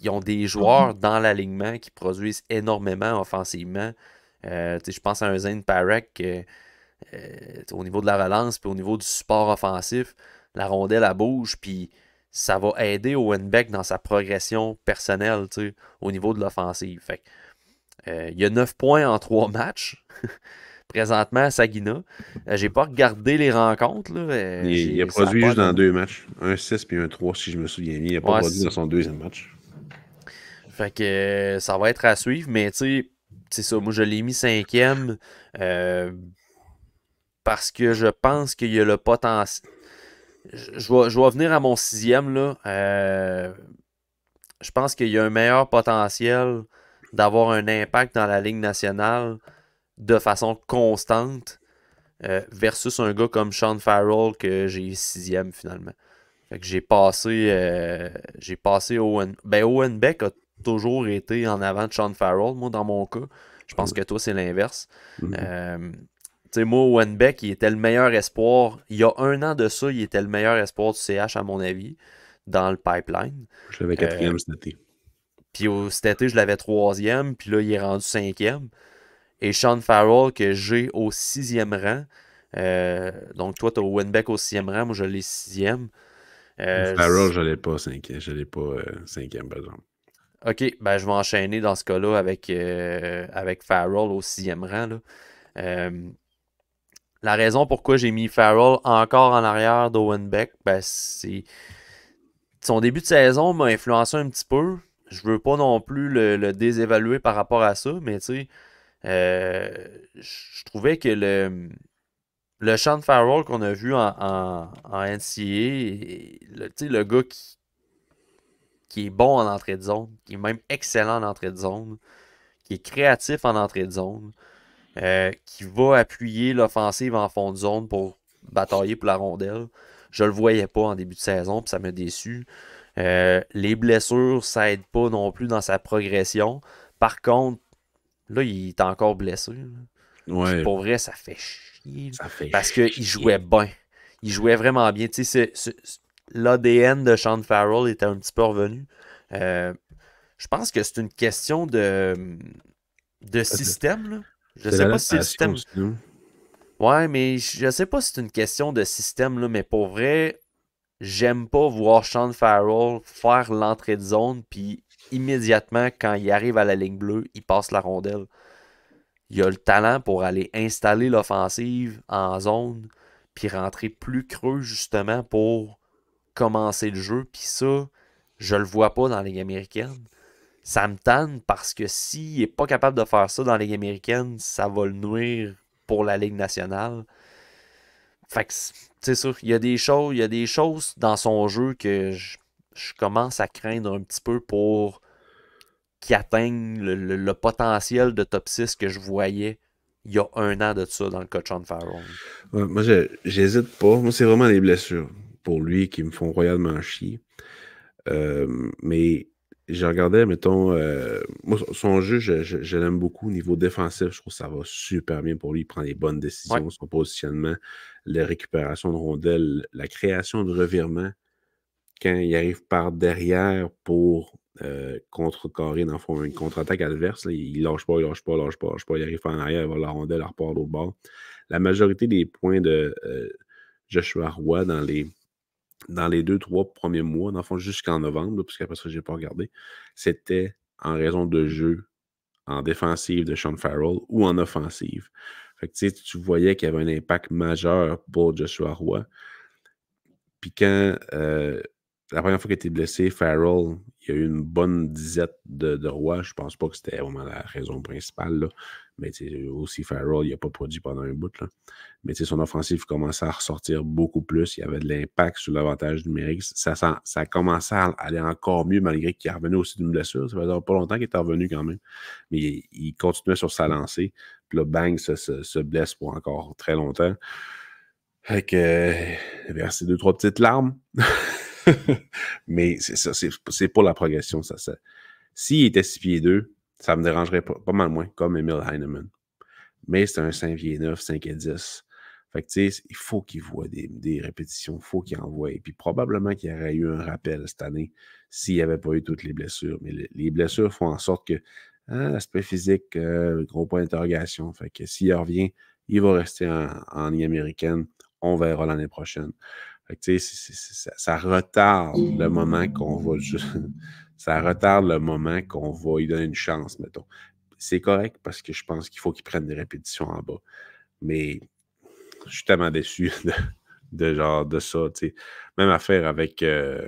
ils ont des joueurs dans l'alignement qui produisent énormément offensivement. Euh, je pense à un Zane Parek euh, au niveau de la relance, puis au niveau du support offensif, la rondelle la bouge, puis ça va aider Owen Beck dans sa progression personnelle au niveau de l'offensive. Fait euh, il y a 9 points en 3 matchs présentement à Saguina. j'ai pas regardé les rencontres. il, a produit juste dans deux matchs. Un 6 puis un 3, si je me souviens bien. Il a pas produit dans son deuxième match. Fait que ça va être à suivre, mais tu sais, c'est ça, moi je l'ai mis cinquième euh, parce que je pense qu'il y a le potentiel. Je vais, je venir à mon sixième. Là. Euh, je pense qu'il y a un meilleur potentiel d'avoir un impact dans la Ligue nationale de façon constante euh, versus un gars comme Sean Farrell que j'ai sixième finalement. que j'ai passé, j'ai passé Owen. Ben au Beck toujours été en avant de Sean Farrell, moi, dans mon cas. Je pense mm. que toi, c'est l'inverse. Mm-hmm. Euh, tu sais, moi, Wenbeck, il était le meilleur espoir. Il y a un an de ça, il était le meilleur espoir du CH, à mon avis, dans le pipeline. Je l'avais quatrième euh, cet été. Puis au, cet été, je l'avais troisième, puis là, il est rendu cinquième. Et Sean Farrell, que j'ai au sixième rang. Euh, donc, toi, tu as Wenbeck au sixième rang, moi, je l'ai sixième. Farrell, je pas je l'ai pas cinquième, par exemple. OK, ben je vais enchaîner dans ce cas-là avec, euh, avec Farrell au sixième rang. Euh, la raison pourquoi j'ai mis Farrell encore en arrière d'Owen Beck, ben c'est. Son début de saison m'a influencé un petit peu. Je veux pas non plus le, désévaluer par rapport à ça, mais tu sais, euh, je trouvais que le, le de Farrell qu'on a vu en, en, en NCA, le gars qui, qui est bon en entrée de zone, qui est même excellent en entrée de zone, qui est créatif en entrée de zone, euh, qui va appuyer l'offensive en fond de zone pour batailler pour la rondelle. Je le voyais pas en début de saison, puis ça m'a déçu. Euh, les blessures, ça aide pas non plus dans sa progression. Par contre, là, il est encore blessé. Ouais. Pour vrai, ça fait chier. parce qu'il jouait bien. Il jouait vraiment bien. Tu sais, l'ADN de Sean Farrell est un petit peu revenu. Euh, je pense que c'est une question de, de système. Là. Je sais pas si c'est système. Hein. Ouais, mais je sais pas si c'est une question de système, là, mais pour vrai, j'aime pas voir Sean Farrell faire l'entrée de zone, puis immédiatement, quand il arrive à la ligne bleue, il passe la rondelle. Il a le talent pour aller installer l'offensive en zone, puis rentrer plus creux, justement, pour commencer le jeu. Puis ça, je le vois pas dans la Ligue américaine. Ça me tanne parce que s'il est pas capable de faire ça dans la Ligue américaine, ça va le nuire pour la Ligue nationale. Fait que, c'est sûr, il y a des choses, il y des choses dans son jeu que je, commence à craindre un petit peu pour qu'il atteigne le, potentiel de top 6 que je voyais il y a un an de ça dans le coach on Farrell. moi moi, j'hésite pas. Moi, c'est vraiment des blessures pour lui qui me font royalement chier. Euh, mais je regardais, mettons, euh, son jeu, je, l'aime beaucoup au niveau défensif. Je trouve que ça va super bien pour lui. Il prend les bonnes décisions, son positionnement, la récupération de rondelles, la création de revirements quand il arrive par derrière pour contre euh, contrecarrer, dans le fond, une contre-attaque adverse. il lâche pas, il lâche pas, il lâche pas, lâche pas. Il arrive en arrière, il va la rondelle, il repart au bord. La majorité des points de Joshua Roy dans les dans les deux, trois premiers mois, dans le fond, jusqu'en novembre, parce qu'après ça, je n'ai pas regardé, c'était en raison de jeu en défensive de Sean Farrell ou en offensive. tu voyais qu'il y avait un impact majeur pour Joshua Roy. Puis quand euh, la première fois qu'il a blessé, Farrell, il y a eu une bonne disette de, de rois. Je pense pas que c'était vraiment la raison principale. Mais aussi, Farrell, il n'a pas produit pendant un bout. Là. Mais son offensive commençait à ressortir beaucoup plus. Il y avait de l'impact sur l'avantage numérique. Ça, ça, ça commençait à aller encore mieux malgré qu'il revenait aussi d'une blessure. Ça faisait pas longtemps qu'il est revenu quand même. Mais il, continuait sur sa lancée. Puis là, bang, se, blesse pour encore très longtemps. Fait que, euh, versé deux, trois petites larmes. mais c'est ça, c'est pour la progression. Ça, ça. S'il était 6 pieds 2, ça me dérangerait pas, mal moins, comme Emil Heinemann. Mais c'est un 5 pieds 9, 5 et 10. Fait que, il faut qu'il voit des, répétitions, il faut qu'il envoie. Et puis, probablement qu'il y aurait eu un rappel cette année s'il n'y avait pas eu toutes les blessures. Mais les blessures font en sorte que hein, l'aspect physique, euh, gros point d'interrogation. Fait que s'il revient, il va rester en, en ligne américaine. On verra l'année prochaine ça, retarde le moment qu'on va ça retarde le moment qu'on va lui donner une chance, mettons. C'est correct parce que je pense qu'il faut qu'il prenne des répétitions en bas. Mais je suis tellement déçu de, genre de ça. Même affaire avec, euh,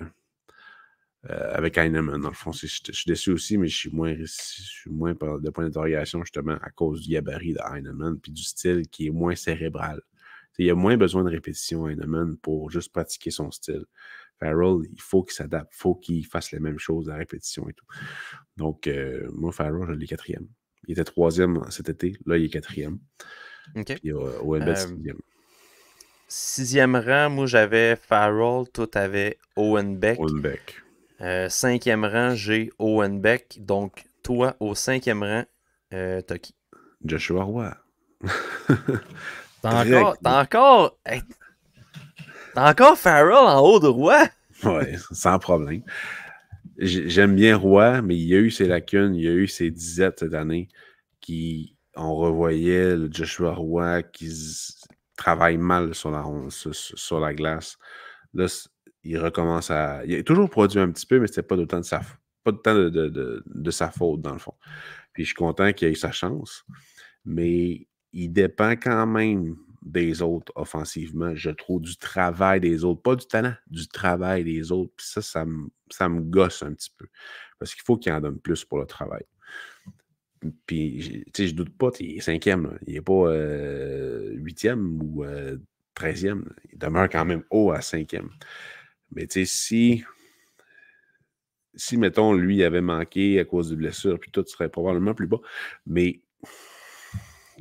euh, avec Heinemann, dans le fond. Je, suis déçu aussi, mais je suis moins, moins de point d'interrogation justement à cause du gabarit de Heinemann puis du style qui est moins cérébral. Il y a moins besoin de répétition à Heinemann pour juste pratiquer son style. Farrell, il faut qu'il s'adapte, il faut qu'il fasse les mêmes choses à répétition et tout. Donc, euh, moi, Farrell, je l'ai quatrième. Il était troisième cet été, là, il est quatrième. OK. Owen euh, Beck, euh, sixième. rang, moi, j'avais Farrell, tout avait Owen Beck. Owen Beck. cinquième rang, j'ai Owen Beck. Donc, toi, au cinquième rang, Toki. Joshua Roy. T'as encore. T'as encore. Farrell en haut de Roi? oui, sans problème. J'aime bien Roi, mais il y a eu ses lacunes, il y a eu ses disettes d'années année qui. On revoyait le Joshua Roi qui travaille mal sur la, sur, la glace. Là, il recommence à. Il a toujours produit un petit peu, mais c'était pas de sa pas de, de, de, de, sa faute, dans le fond. Puis je suis content qu'il ait eu sa chance. Mais il dépend quand même des autres offensivement, je trouve, du travail des autres. Pas du talent, du travail des autres. Puis ça, ça me, gosse un petit peu. Parce qu'il faut qu'il en donne plus pour le travail. Puis, tu sais, je doute pas, il est cinquième. Il n'est pas euh, huitième ou euh, treizième. Il demeure quand même haut à cinquième. Mais tu sais, si, si, mettons, lui avait manqué à cause de blessure, puis tout serait probablement plus bas. Mais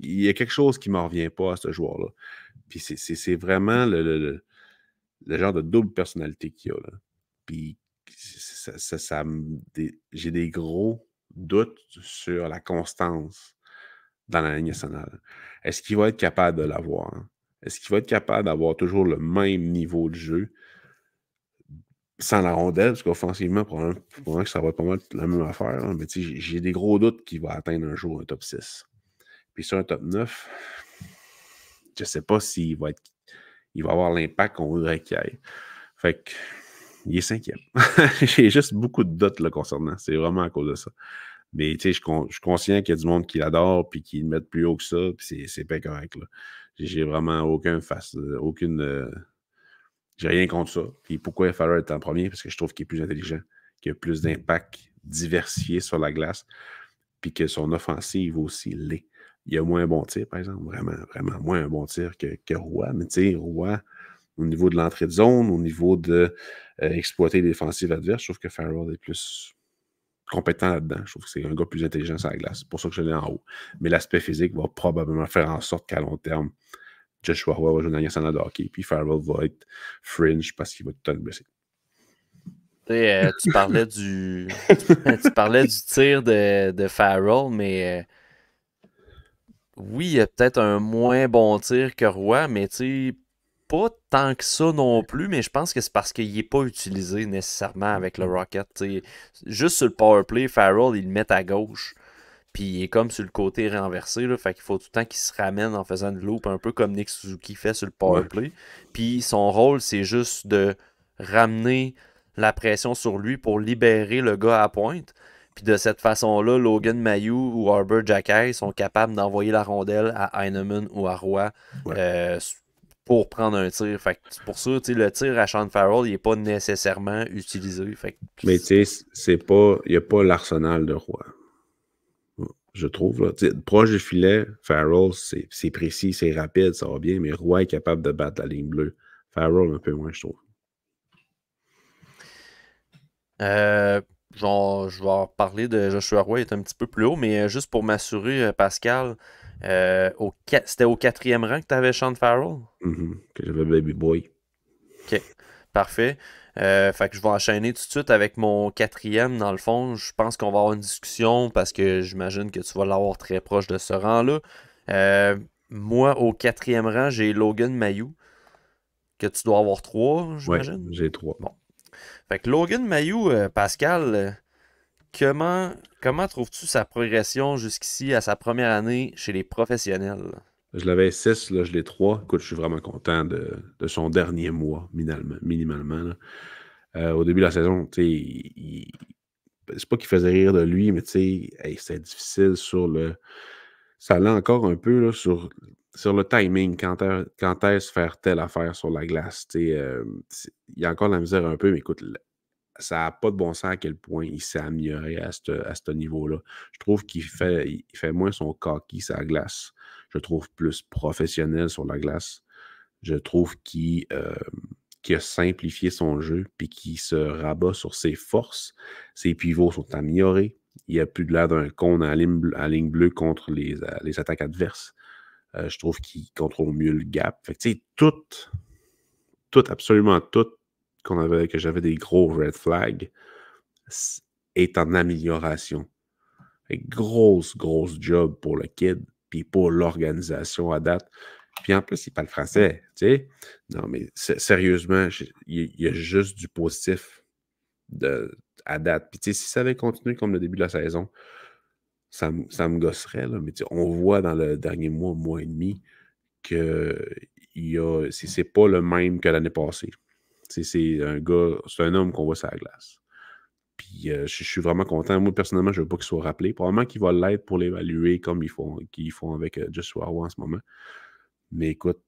il y a quelque chose qui ne m'en revient pas à ce joueur-là. Puis c'est vraiment le, genre de double personnalité qu'il a. Puis ça, j'ai des gros doutes sur la constance dans la ligne nationale. Est-ce qu'il va être capable de l'avoir? Est-ce qu'il va être capable d'avoir toujours le même niveau de jeu sans la rondelle? Parce qu'offensivement, pour moi, que ça va pas mal la même affaire. Hein. Mais j'ai des gros doutes qu'il va atteindre un jour un top 6. Puis sur un top 9, je ne sais pas s'il va être il va avoir l'impact qu'on voudrait qu'il ait. Fait qu'il il est cinquième. J'ai juste beaucoup de doutes là concernant. C'est vraiment à cause de ça. Mais tu sais, je, je, suis conscient qu'il y a du monde qui l'adore puis qui le met plus haut que ça, puis c'est pas correct. J'ai vraiment aucun face, euh, aucune. Euh, j'ai rien contre ça. Puis pourquoi il falloir être en premier? Parce que je trouve qu'il est plus intelligent, qu'il a plus d'impact diversifié sur la glace, puis que son offensive aussi l'est il a moins un bon tir, par exemple. Vraiment, vraiment moins un bon tir que, que Roy. Mais tu sais, Roy, au niveau de l'entrée de zone, au niveau de euh, exploiter les défensives adverses, je trouve que Farrell est plus compétent là-dedans. Je trouve que c'est un gars plus intelligent sur la glace. C'est pour ça que je l'ai en haut. Mais l'aspect physique va probablement faire en sorte qu'à long terme, Joshua Roy va jouer dans les de hockey, puis Farrell va être fringe parce qu'il va tout le temps blesser. Euh, tu parlais du tu parlais du tir de, de Farrell, mais euh, oui, il y a peut-être un moins bon tir que Roy, mais tu pas tant que ça non plus, mais je pense que c'est parce qu'il n'est pas utilisé nécessairement avec le Rocket. Juste sur le power play, Farrell, il le met à gauche. Puis il est comme sur le côté renversé. fait qu'il faut tout le temps qu'il se ramène en faisant de loop, un peu comme Nick Suzuki fait sur le power play. Puis son rôle, c'est juste de ramener la pression sur lui pour libérer le gars à pointe de cette façon-là, Logan Mayou ou Arbor Jackay sont capables d'envoyer la rondelle à Heinemann ou à Roy euh, pour prendre un tir. Fait pour ça, le tir à Sean Farrell, il n'est pas nécessairement utilisé. Fait Mais tu sais, c'est Il n'y a pas l'arsenal de Roy. Je trouve. Là. Proche du filet, Farrell, c'est précis, c'est rapide, ça va bien, mais Roy est capable de battre la ligne bleue. Farrell, un peu moins, je trouve. Euh, genre, je vais parler de Joshua Roy est un petit peu plus haut, mais euh, juste pour m'assurer, euh, Pascal, euh, au c'était au quatrième rang que tu avais Sean Farrell? Mm-hmm. que j'avais Baby Boy. OK, parfait. fait que je vais enchaîner tout de suite avec mon quatrième. Dans le fond, je pense qu'on va avoir une discussion parce que j'imagine que tu vas l'avoir très proche de ce rang-là. moi, au quatrième rang, j'ai Logan Mayou, que tu dois avoir trois, j'imagine. j'ai trois. Bon, fait que Logan Mayou, euh, Pascal, euh, comment, comment trouves-tu sa progression jusqu'ici à sa première année chez les professionnels? Je l'avais 6, là, je l'ai trois. Écoute, je suis vraiment content de, son dernier mois, minimalement. Euh, au début de la saison, c'est pas qu'il faisait rire de lui, mais c'était difficile sur le. Ça allait encore un peu là, sur sur le timing, quand, est-ce faire telle affaire sur la glace? Euh, il y a encore la misère un peu, mais écoute, ça n'a pas de bon sens à quel point il s'est amélioré à ce, niveau-là. Je trouve qu'il mmh fait, il fait moins son coquille sur la glace. Je trouve plus professionnel sur la glace. Je trouve euh, qu'il a simplifié son jeu puis qu'il se rabat sur ses forces. Ses pivots sont améliorés. Il n'y a plus de l'air d'un con à ligne, bleue contre les euh, attaques adverses. Euh, je trouve qu'il contrôle mieux le gap. tout, absolument tout, qu'on avait, que j'avais des gros red flags, est en amélioration. grosse, grosse job pour le kid, puis pour l'organisation à date. Puis en plus, il parle français, Non, mais sérieusement, il y, a juste du positif à date. Puis si ça avait continué comme le début de la saison, ça, me gosserait, là, mais on voit dans le dernier mois, mois et demi, que c'est pas le même que l'année passée. C'est un gars, c'est un homme qu'on voit sur la glace. Puis euh, je, suis vraiment content. Moi, personnellement, je veux pas qu'il soit rappelé. Probablement qu'il va l'être pour l'évaluer comme ils font, qu'ils font avec euh, Joshua en ce moment. Mais écoute,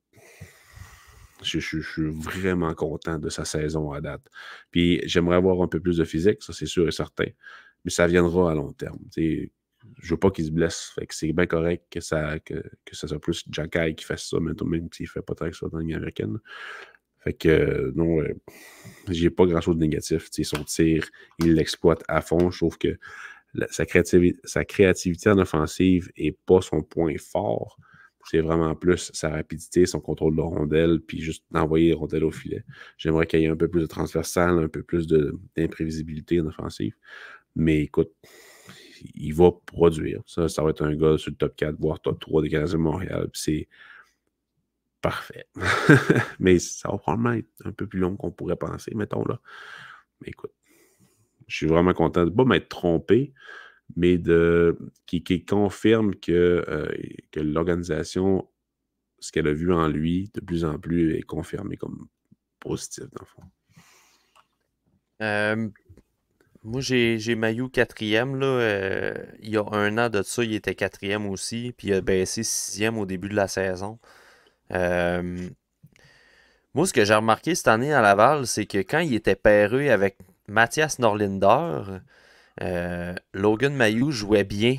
je, suis vraiment content de sa saison à date. Puis j'aimerais avoir un peu plus de physique, ça c'est sûr et certain. Mais ça viendra à long terme je veux pas qu'il se blesse. c'est bien correct que ça, que, ça soit plus Jacky qui fasse ça, même s'il fait pas tant que ça dans l'Union américaine. Fait que euh, non, euh, j'ai pas grand chose de négatif. son tir, il l'exploite à fond. Je trouve que sa, créativité, en offensive n'est pas son point fort. C'est vraiment plus sa rapidité, son contrôle de rondelle, puis juste d'envoyer les rondelles au filet. J'aimerais qu'il y ait un peu plus de transversal, un peu plus d'imprévisibilité en offensive. Mais écoute, il va produire. Ça, ça va être un gars sur le top 4, voire top 3 des Canadiens de Montréal. C'est parfait. Mais ça va probablement être un peu plus long qu'on pourrait penser, mettons là. Mais écoute, je suis vraiment content de ne pas m'être trompé, mais de qui, confirme euh, que, l'organisation, ce qu'elle a vu en lui, de plus en plus est confirmé comme positif, dans le Euh, moi, j'ai Mayu quatrième. Là, euh, il y a un an de ça, il était quatrième aussi. Puis il a baissé sixième au début de la saison. Euh, moi, ce que j'ai remarqué cette année à Laval, c'est que quand il était pairé avec Mathias Norlinder, euh, Logan Mayu jouait bien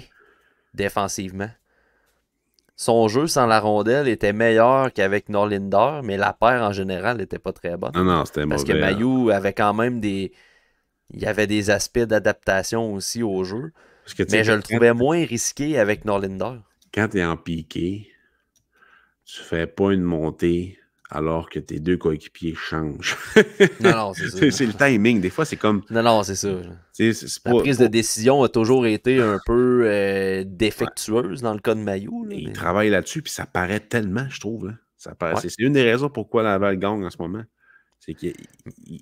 défensivement. Son jeu sans la rondelle était meilleur qu'avec Norlinder, mais la paire en général n'était pas très bonne. Non, non, c'était mauvais. Parce que hein. Mayu avait quand même des il y avait des aspects d'adaptation aussi au jeu. mais je le trouvais moins risqué avec Norlinder. Quand tu es en piqué, tu fais pas une montée alors que tes deux coéquipiers changent. non, non, c'est ça. c'est le timing. Des fois, c'est comme. Non, non, c'est ça. La prise de décision a toujours été un peu euh, défectueuse dans le cas de Maillot. Il travaille là-dessus, puis ça paraît tellement, je trouve. Ça paraît... C'est une des raisons pourquoi la Val Gang en ce moment c'est que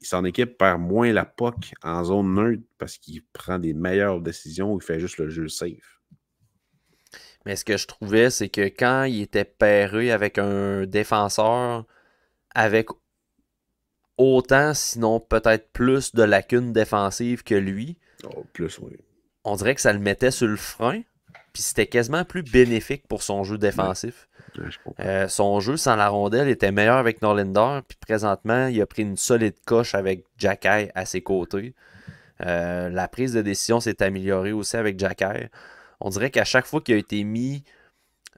son équipe perd moins la POC en zone neutre parce qu'il prend des meilleures décisions, ou il fait juste le jeu safe. Mais ce que je trouvais, c'est que quand il était pairé avec un défenseur avec autant, sinon peut-être plus de lacunes défensives que lui, oh, plus, on dirait que ça le mettait sur le frein. Puis c'était quasiment plus bénéfique pour son jeu défensif. Euh, son jeu sans la rondelle était meilleur avec Norlander. Puis présentement, il a pris une solide coche avec Jacky à ses côtés. Euh, la prise de décision s'est améliorée aussi avec Jacky. On dirait qu'à chaque fois qu'il a été mis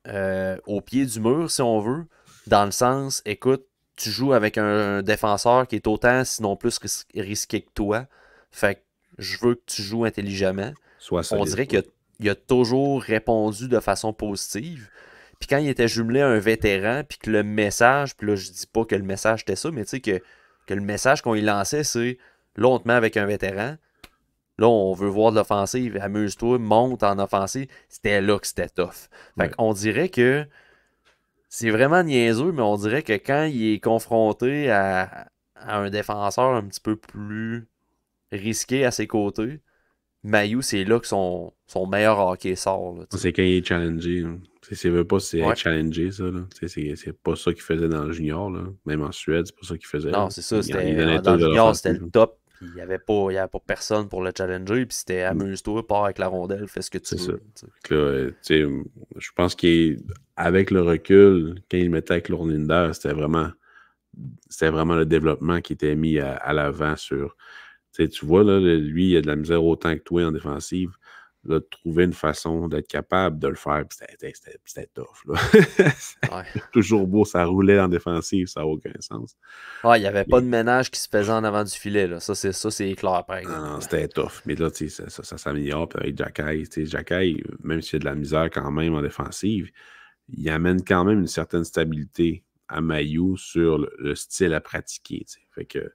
euh, au pied du mur, si on veut, dans le sens, écoute, tu joues avec un, défenseur qui est autant, sinon plus risqué que toi. Fait que je veux que tu joues intelligemment. on dirait qu'il il a toujours répondu de façon positive. Puis quand il était jumelé à un vétéran, puis que le message, puis là je dis pas que le message était ça, mais tu sais que, le message qu'on lui lançait, c'est là on te met avec un vétéran, là on veut voir de l'offensive, amuse-toi, monte en offensive. C'était là que c'était tough. Fait qu'on dirait que c'est vraiment niaiseux, mais on dirait que quand il est confronté à un défenseur un petit peu plus risqué à ses côtés, Mayu, c'est là que son, son meilleur hockey sort. C'est quand il est challengé. C'est pas c'est challenger challengé, ça. C'est pas ça qu'il faisait dans le junior. Même en Suède, c'est pas ça qu'il faisait. Non, c'est ça. C'était, euh, dans le junior, c'était le top. Il n'y avait, pas personne pour le challenger. Puis c'était mm. amuse-toi, pars avec la rondelle, fais ce que tu veux. Ça. Euh, je pense qu'avec le recul, quand il mettait avec l'orninder, c'était vraiment, vraiment le développement qui était mis à l'avant sur tu vois, là, lui, il a de la misère autant que toi en défensive. de trouver une façon d'être capable de le faire, c'était tough. Là. Toujours beau, ça roulait en défensive, ça n'a aucun sens. Ouais, il n'y avait pas de ménage qui se faisait en avant du filet. Ça, c'est ça, ah Non, c'était tough. Mais là, ça, ça, ça s'améliore. avec Jacky, Jacky, même s'il y a de la misère quand même en défensive, il amène quand même une certaine stabilité à Mayu sur le, style à pratiquer. Fait que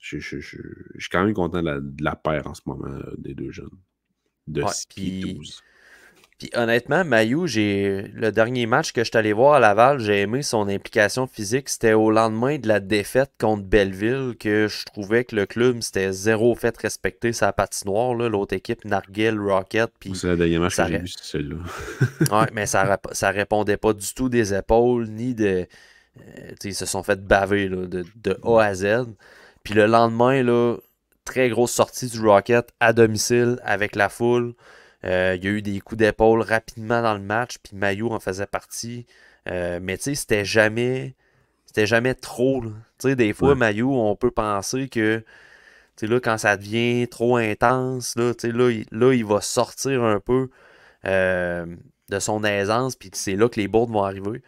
je, suis quand même content de la, paire en ce moment euh, des deux jeunes. De puis, 12. honnêtement, Mayou, le dernier match que je suis allé voir à Laval, j'ai aimé son implication physique. C'était au lendemain de la défaite contre Belleville que je trouvais que le club c'était zéro fait respecter sa patinoire. L'autre équipe, Narguel, Rocket. Puis c'est dernier match là ouais, mais ça, ça répondait pas du tout des épaules ni de. Euh, ils se sont fait baver de, de A à Z. Puis le lendemain, très grosse sortie du Rocket à domicile avec la foule. Euh, il y a eu des coups d'épaule rapidement dans le match, puis maillot en faisait partie. Euh, mais tu sais, c'était jamais, c'était jamais trop. Tu sais, des fois, ouais. on peut penser que tu là, quand ça devient trop intense, là, là, il, va sortir un peu euh, de son aisance, puis c'est là que les bourdes vont arriver.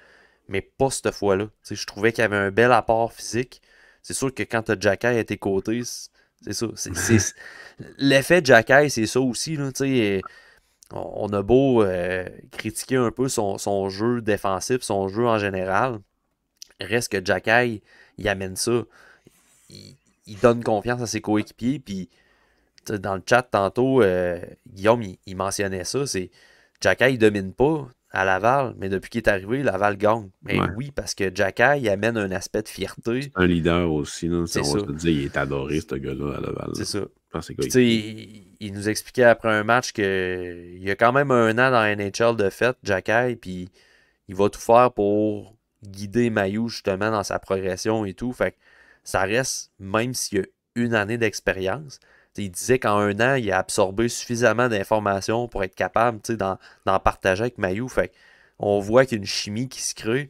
Mais pas cette fois-là. je trouvais qu'il y avait un bel apport physique. C'est sûr que quand tu Jacky à tes côtés, c'est ça. L'effet Jacky, c'est ça aussi. on a beau euh, critiquer un peu son, jeu défensif, son jeu en général. Reste que Jacky, il amène ça. Il, donne confiance à ses coéquipiers. Puis dans le chat tantôt, euh, Guillaume, il, mentionnait ça. C'est Jacky, il domine pas à Laval, mais depuis qu'il est arrivé, Laval gagne. Mais oui, parce que Jacka, amène un aspect de fierté. un leader aussi. non on va dire, il est adoré, ce gars-là, à Laval. C'est ça. il, nous expliquait après un match qu'il y a quand même un an dans la NHL de fait, Jacky, puis il va tout faire pour guider Mayu justement dans sa progression et tout. Fait que ça reste, même s'il y a une année d'expérience, il disait qu'en un an, il a absorbé suffisamment d'informations pour être capable d'en partager avec Mayou. Fait on voit qu'il y a une chimie qui se crée.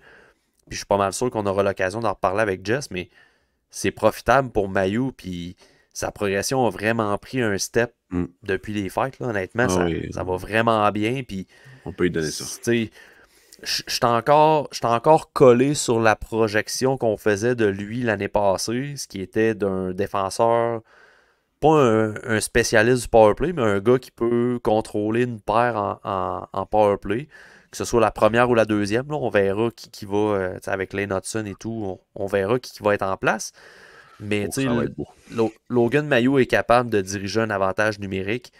Puis je suis pas mal sûr qu'on aura l'occasion d'en reparler avec Jess, mais c'est profitable pour Mayou. Puis sa progression a vraiment pris un step mm. depuis les fêtes. honnêtement, ah ça, va vraiment bien. Puis, on peut lui donner ça. Je suis encore collé sur la projection qu'on faisait de lui l'année passée, ce qui était d'un défenseur pas un, spécialiste du powerplay, mais un gars qui peut contrôler une paire en, en, powerplay, que ce soit la première ou la deuxième. on verra qui, qui va, euh, avec Lane Hudson et tout, on, verra qui, va être en place. Mais oh, sais Logan Mayo est capable de diriger un avantage numérique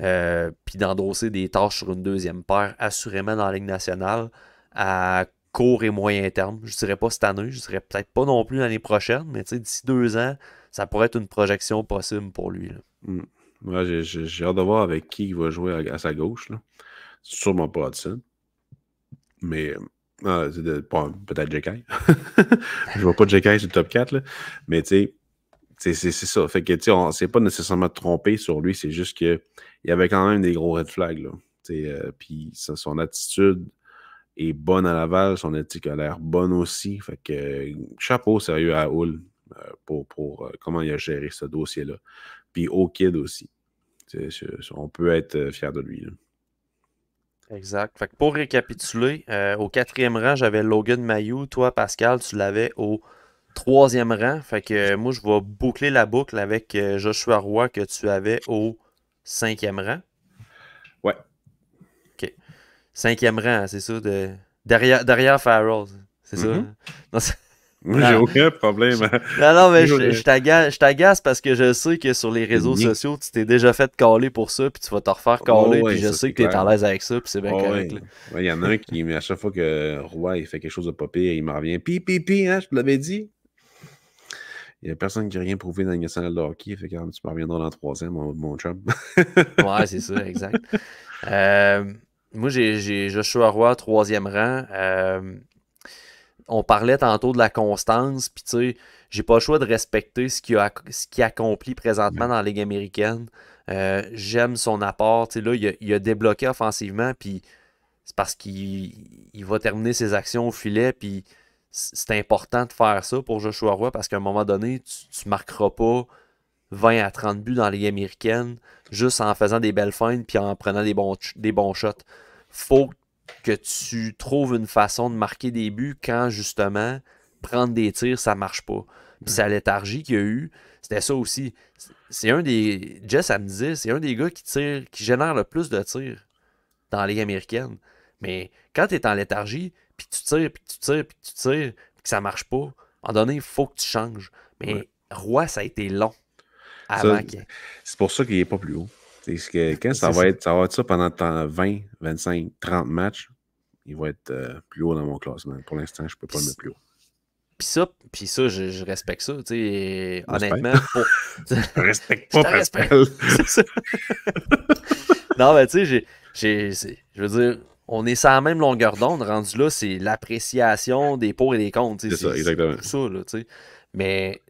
euh, puis d'endosser des tâches sur une deuxième paire, assurément dans la Ligue nationale, à court et moyen terme. Je ne dirais pas cette année, je ne dirais peut-être pas non plus l'année prochaine, mais d'ici deux ans, ça pourrait être une projection possible pour lui. Hmm. j'ai hâte de voir avec qui il va jouer à, sa gauche. Sûrement pas Hudson. Mais ah, peut-être Jekai. je vois pas Jekai sur le top 4, mais tu sais, c'est ça. Fait que s'est pas nécessairement trompé sur lui, c'est juste qu'il y avait quand même des gros red flags. Euh, son attitude est bonne à Laval. Son éthique a l'air bonne aussi. Fait que chapeau sérieux à Hull euh, pour, euh, comment il a géré ce dossier-là. Puis au kid aussi. On peut être euh, fier de lui. Exact. pour récapituler, au quatrième rang, j'avais Logan Mayou. Toi, Pascal, tu l'avais au troisième rang. Fait que moi, je vais boucler la boucle avec Joshua Roy que tu avais au cinquième rang cinquième rang, c'est ça, de... derrière, derrière Farrell. C'est ça? Mhm. Moi, j'ai aucun problème. Non, non, mais je, je t'agace parce que je sais que sur les réseaux mhm. sociaux, tu t'es déjà fait caler pour ça, puis tu vas te refaire oh, caler, puis je sais que t'es à l'aise avec ça, puis c'est bien oh, correct. Il y en a un qui, à chaque fois que Roy fait quelque chose de pas pire, il m'en revient. Pi, pi, pi, hein, je te l'avais dit. Il n'y a personne qui n'a rien prouvé dans le national de hockey, fait que tu me reviendras dans le troisième, mon, mon chum. ouais, c'est ça, exact. Euh, moi, j'ai Joshua Roy, troisième rang. Euh, on parlait tantôt de la constance, puis tu j'ai pas le choix de respecter ce qu'il a, accomplit présentement dans la Ligue américaine. Euh, j'aime son apport. il a, débloqué offensivement, puis c'est parce qu'il va terminer ses actions au filet, puis c'est important de faire ça pour Joshua Roy parce qu'à un moment donné, tu, ne marqueras pas 20 à 30 buts dans la Ligue américaine juste en faisant des belles fins puis en prenant des bons, des bons shots faut que tu trouves une façon de marquer des buts quand justement prendre des tirs, ça marche pas. Puis sa léthargie qu'il y a eu, c'était ça aussi. C'est un des. Jess, elle c'est un des gars qui tire, qui génère le plus de tirs dans la Ligue américaine. Mais quand tu es en léthargie, puis tu tires, puis tu tires, puis tu tires, puis que ça marche pas, En un donné, il faut que tu changes. Mais Roy, ça a été long C'est pour ça qu'il n'est pas plus haut quand ça va, être, ça va être ça pendant 20, 25, 30 matchs, il va être euh, plus haut dans mon classement. Pour l'instant, je ne peux pas le mettre plus haut. Puis ça, ça je, respecte ça. sais honnêtement, je respecte pas non, mais tu sais, je veux dire, on est sur la même longueur d'onde. Rendu là, c'est l'appréciation des pour et des contre. C'est ça, exactement. ça, là, mais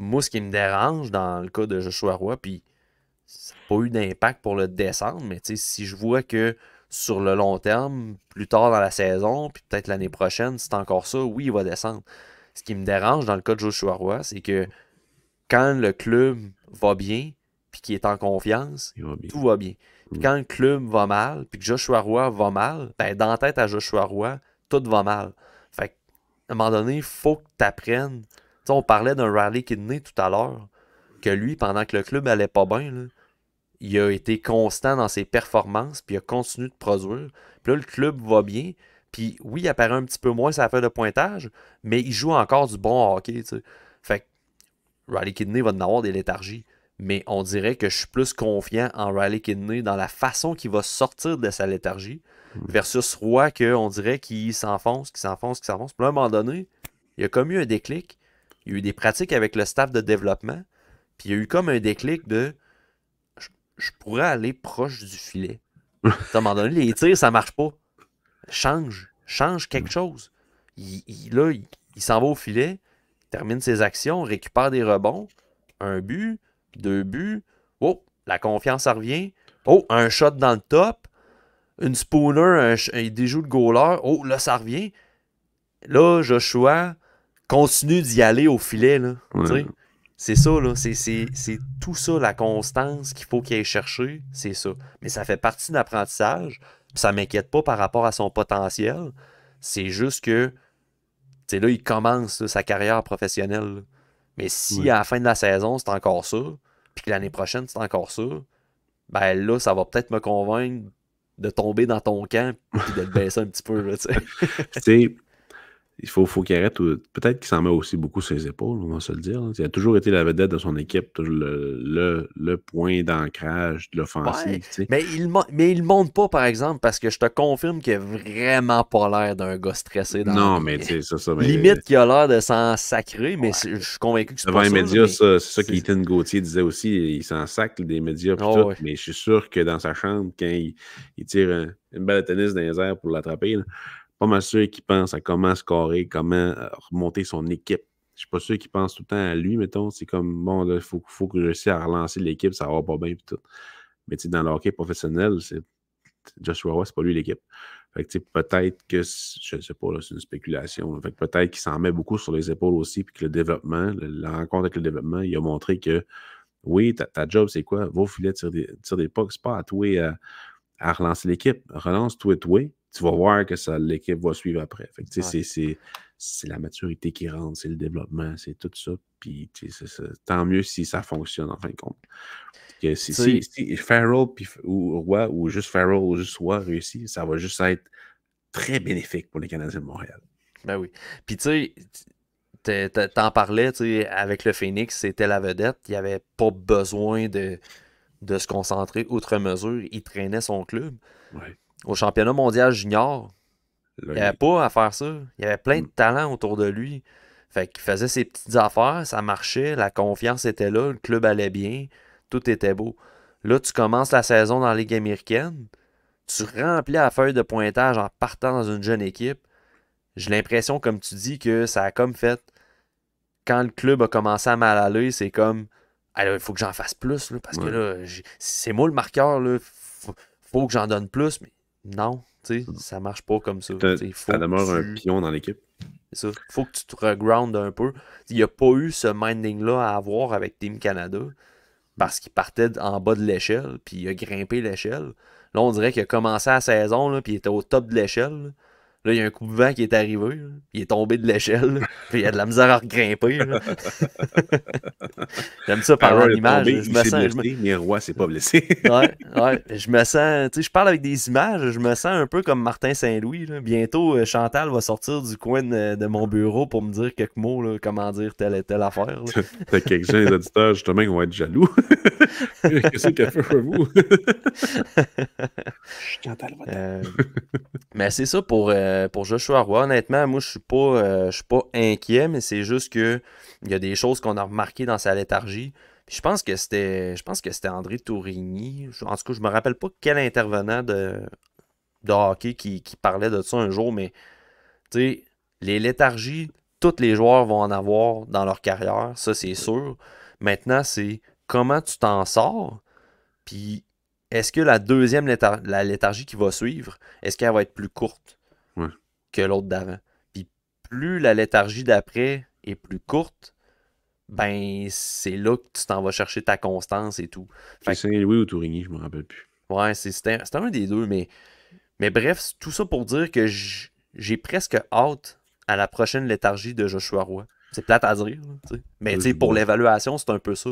moi, ce qui me dérange dans le cas de Joshua Roy, puis ça n'a pas eu d'impact pour le descendre, mais si je vois que sur le long terme, plus tard dans la saison, puis peut-être l'année prochaine, c'est encore ça, oui, il va descendre. Ce qui me dérange dans le cas de Joshua Roy, c'est que quand le club va bien, puis qu'il est en confiance, tout va bien. Puis mm. quand le club va mal, puis que Joshua Roy va mal, ben dans tête à Joshua Roy, tout va mal. Fait qu'à un moment donné, il faut que tu apprennes. on parlait d'un Riley Kidney tout à l'heure, que lui, pendant que le club allait pas bien, là il a été constant dans ses performances, puis il a continué de produire. Puis là, le club va bien. Puis oui, il apparaît un petit peu moins sa fait de pointage, mais il joue encore du bon hockey. Fait que Riley Kidney va en avoir des léthargies. Mais on dirait que je suis plus confiant en Riley Kidney dans la façon qu'il va sortir de sa léthargie hmm. versus Roy qu'on dirait qu'il s'enfonce, qu'il s'enfonce, qu'il s'enfonce. Puis à un moment donné, il a comme eu un déclic. Il y a eu des pratiques avec le staff de développement. Puis il y a eu comme un déclic de je pourrais aller proche du filet. À un moment donné, les tirs, ça marche pas. Change. Change mm. quelque chose. Il, là, il, s'en va au filet, termine ses actions, récupère des rebonds. Un but, deux buts. Oh, la confiance revient. Oh, un shot dans le top. Une spooner, un, il déjoue le goaler. Oh, là, ça revient. Là, Joshua continue d'y aller au filet. Là, c'est ça, là. C'est tout ça, la constance qu'il faut qu'il aille chercher, c'est ça. Mais ça fait partie de l'apprentissage. Ça m'inquiète pas par rapport à son potentiel. C'est juste que, tu là, il commence sa carrière professionnelle. Mais si à la fin de la saison, c'est encore ça, puis que l'année prochaine, c'est encore ça, ben là, ça va peut-être me convaincre de tomber dans ton camp et de te baisser un petit peu. Tu sais, il faut, qu'il arrête. Peut-être qu'il s'en met aussi beaucoup sur ses épaules, on va se le dire. Il a toujours été la vedette de son équipe, le, point d'ancrage de l'offensive. mais, il, ne monte pas, par exemple, parce que je te confirme qu'il n'a vraiment pas l'air d'un gars stressé. Dans non, mais c'est ça, Limite qu'il a l'air de s'en sacrer, mais je suis convaincu que c'est pas ça. C'est ça qu'Ethan Gauthier disait aussi. Il s'en sacre des médias, ah mais je suis sûr que dans sa chambre, quand il, tire une balle de tennis dans les airs pour l'attraper, pas mal sûr qu'il pense à comment scorer, comment euh, remonter son équipe. Je suis pas sûr qu'il pense tout le temps à lui, mettons. C'est comme, bon, il faut, que je réussisse à relancer l'équipe, ça va pas bien, tout. Mais tu dans le hockey professionnel, c'est Joshua c'est pas lui l'équipe. Fait que peut-être que, je sais pas, c'est une spéculation. Fait que peut-être qu'il s'en met beaucoup sur les épaules aussi, puis que le développement, l'encontre la rencontre avec le développement, il a montré que, oui, ta, job, c'est quoi? Vos filets, filet, tire des, tire c'est pas à toi à, euh, à relancer l'équipe. Relance toi et toi, tu vas voir que ça, l'équipe va suivre après. c'est, la maturité qui rentre, c'est le développement, c'est tout ça. Puis, tant mieux si ça fonctionne en fin de compte. Que si, si, Farrell ou ou juste Farrell ou juste Roy réussit, ça va juste être très bénéfique pour les Canadiens de Montréal. Ben oui. Puis, tu sais, t'en parlais, avec le Phoenix, c'était la vedette. Il n'y avait pas besoin de, de se concentrer outre mesure. Il traînait son club. Oui au championnat mondial junior. il n'y avait pas à faire ça. Il y avait plein de mm. talents autour de lui. Fait qu'il faisait ses petites affaires, ça marchait, la confiance était là, le club allait bien, tout était beau. Là, tu commences la saison dans la Ligue américaine, tu remplis la feuille de pointage en partant dans une jeune équipe. J'ai l'impression, comme tu dis, que ça a comme fait. Quand le club a commencé à mal aller, c'est comme il faut que j'en fasse plus, parce que là, c'est moi le marqueur, il faut, que j'en donne plus, non, tu sais, ça marche pas comme ça. ça demeure un pion dans l'équipe. C'est Faut que tu te regroundes un peu. Il n'y a pas eu ce minding-là à avoir avec Team Canada parce qu'il partait en bas de l'échelle, puis il a grimpé l'échelle. Là, on dirait qu'il a commencé la saison, là, puis il était au top de l'échelle. Là, il y a un coup de vent qui est arrivé. Il est tombé de l'échelle. Puis il y a de la misère à regrimper. J'aime ça parler l'image. Je me sens. Mais c'est pas blessé. Je me sens. Tu sais, je parle avec des images. Je me sens un peu comme Martin Saint-Louis. Bientôt, euh, Chantal va sortir du coin de, mon bureau pour me dire quelques mots. comment dire telle et telle affaire. T'as quelques-uns des auditeurs, justement, qui vont être jaloux. Qu'est-ce qu'elle fait pour vous? Chantal va euh, Mais c'est ça pour. Euh, euh, pour Joshua Roy, honnêtement, moi, je suis pas, euh, je suis pas inquiet, mais c'est juste que il y a des choses qu'on a remarquées dans sa léthargie. je pense que c'était, je pense que c'était André Tourigny. En tout cas, je ne me rappelle pas quel intervenant de, de hockey qui, parlait de ça un jour, mais les léthargies, tous les joueurs vont en avoir dans leur carrière, ça c'est sûr. Maintenant, c'est comment tu t'en sors, puis est-ce que la deuxième la léthargie qui va suivre, est-ce qu'elle va être plus courte? l'autre d'avant. Puis plus la léthargie d'après est plus courte, ben c'est là que tu t'en vas chercher ta constance et tout. C'est louis ou Tourigny, je me rappelle plus. Ouais, c'était un des deux, mais, mais bref, tout ça pour dire que j'ai presque hâte à la prochaine léthargie de Joshua Roy. C'est plate à dire, mais sais, pour l'évaluation, c'est un peu ça.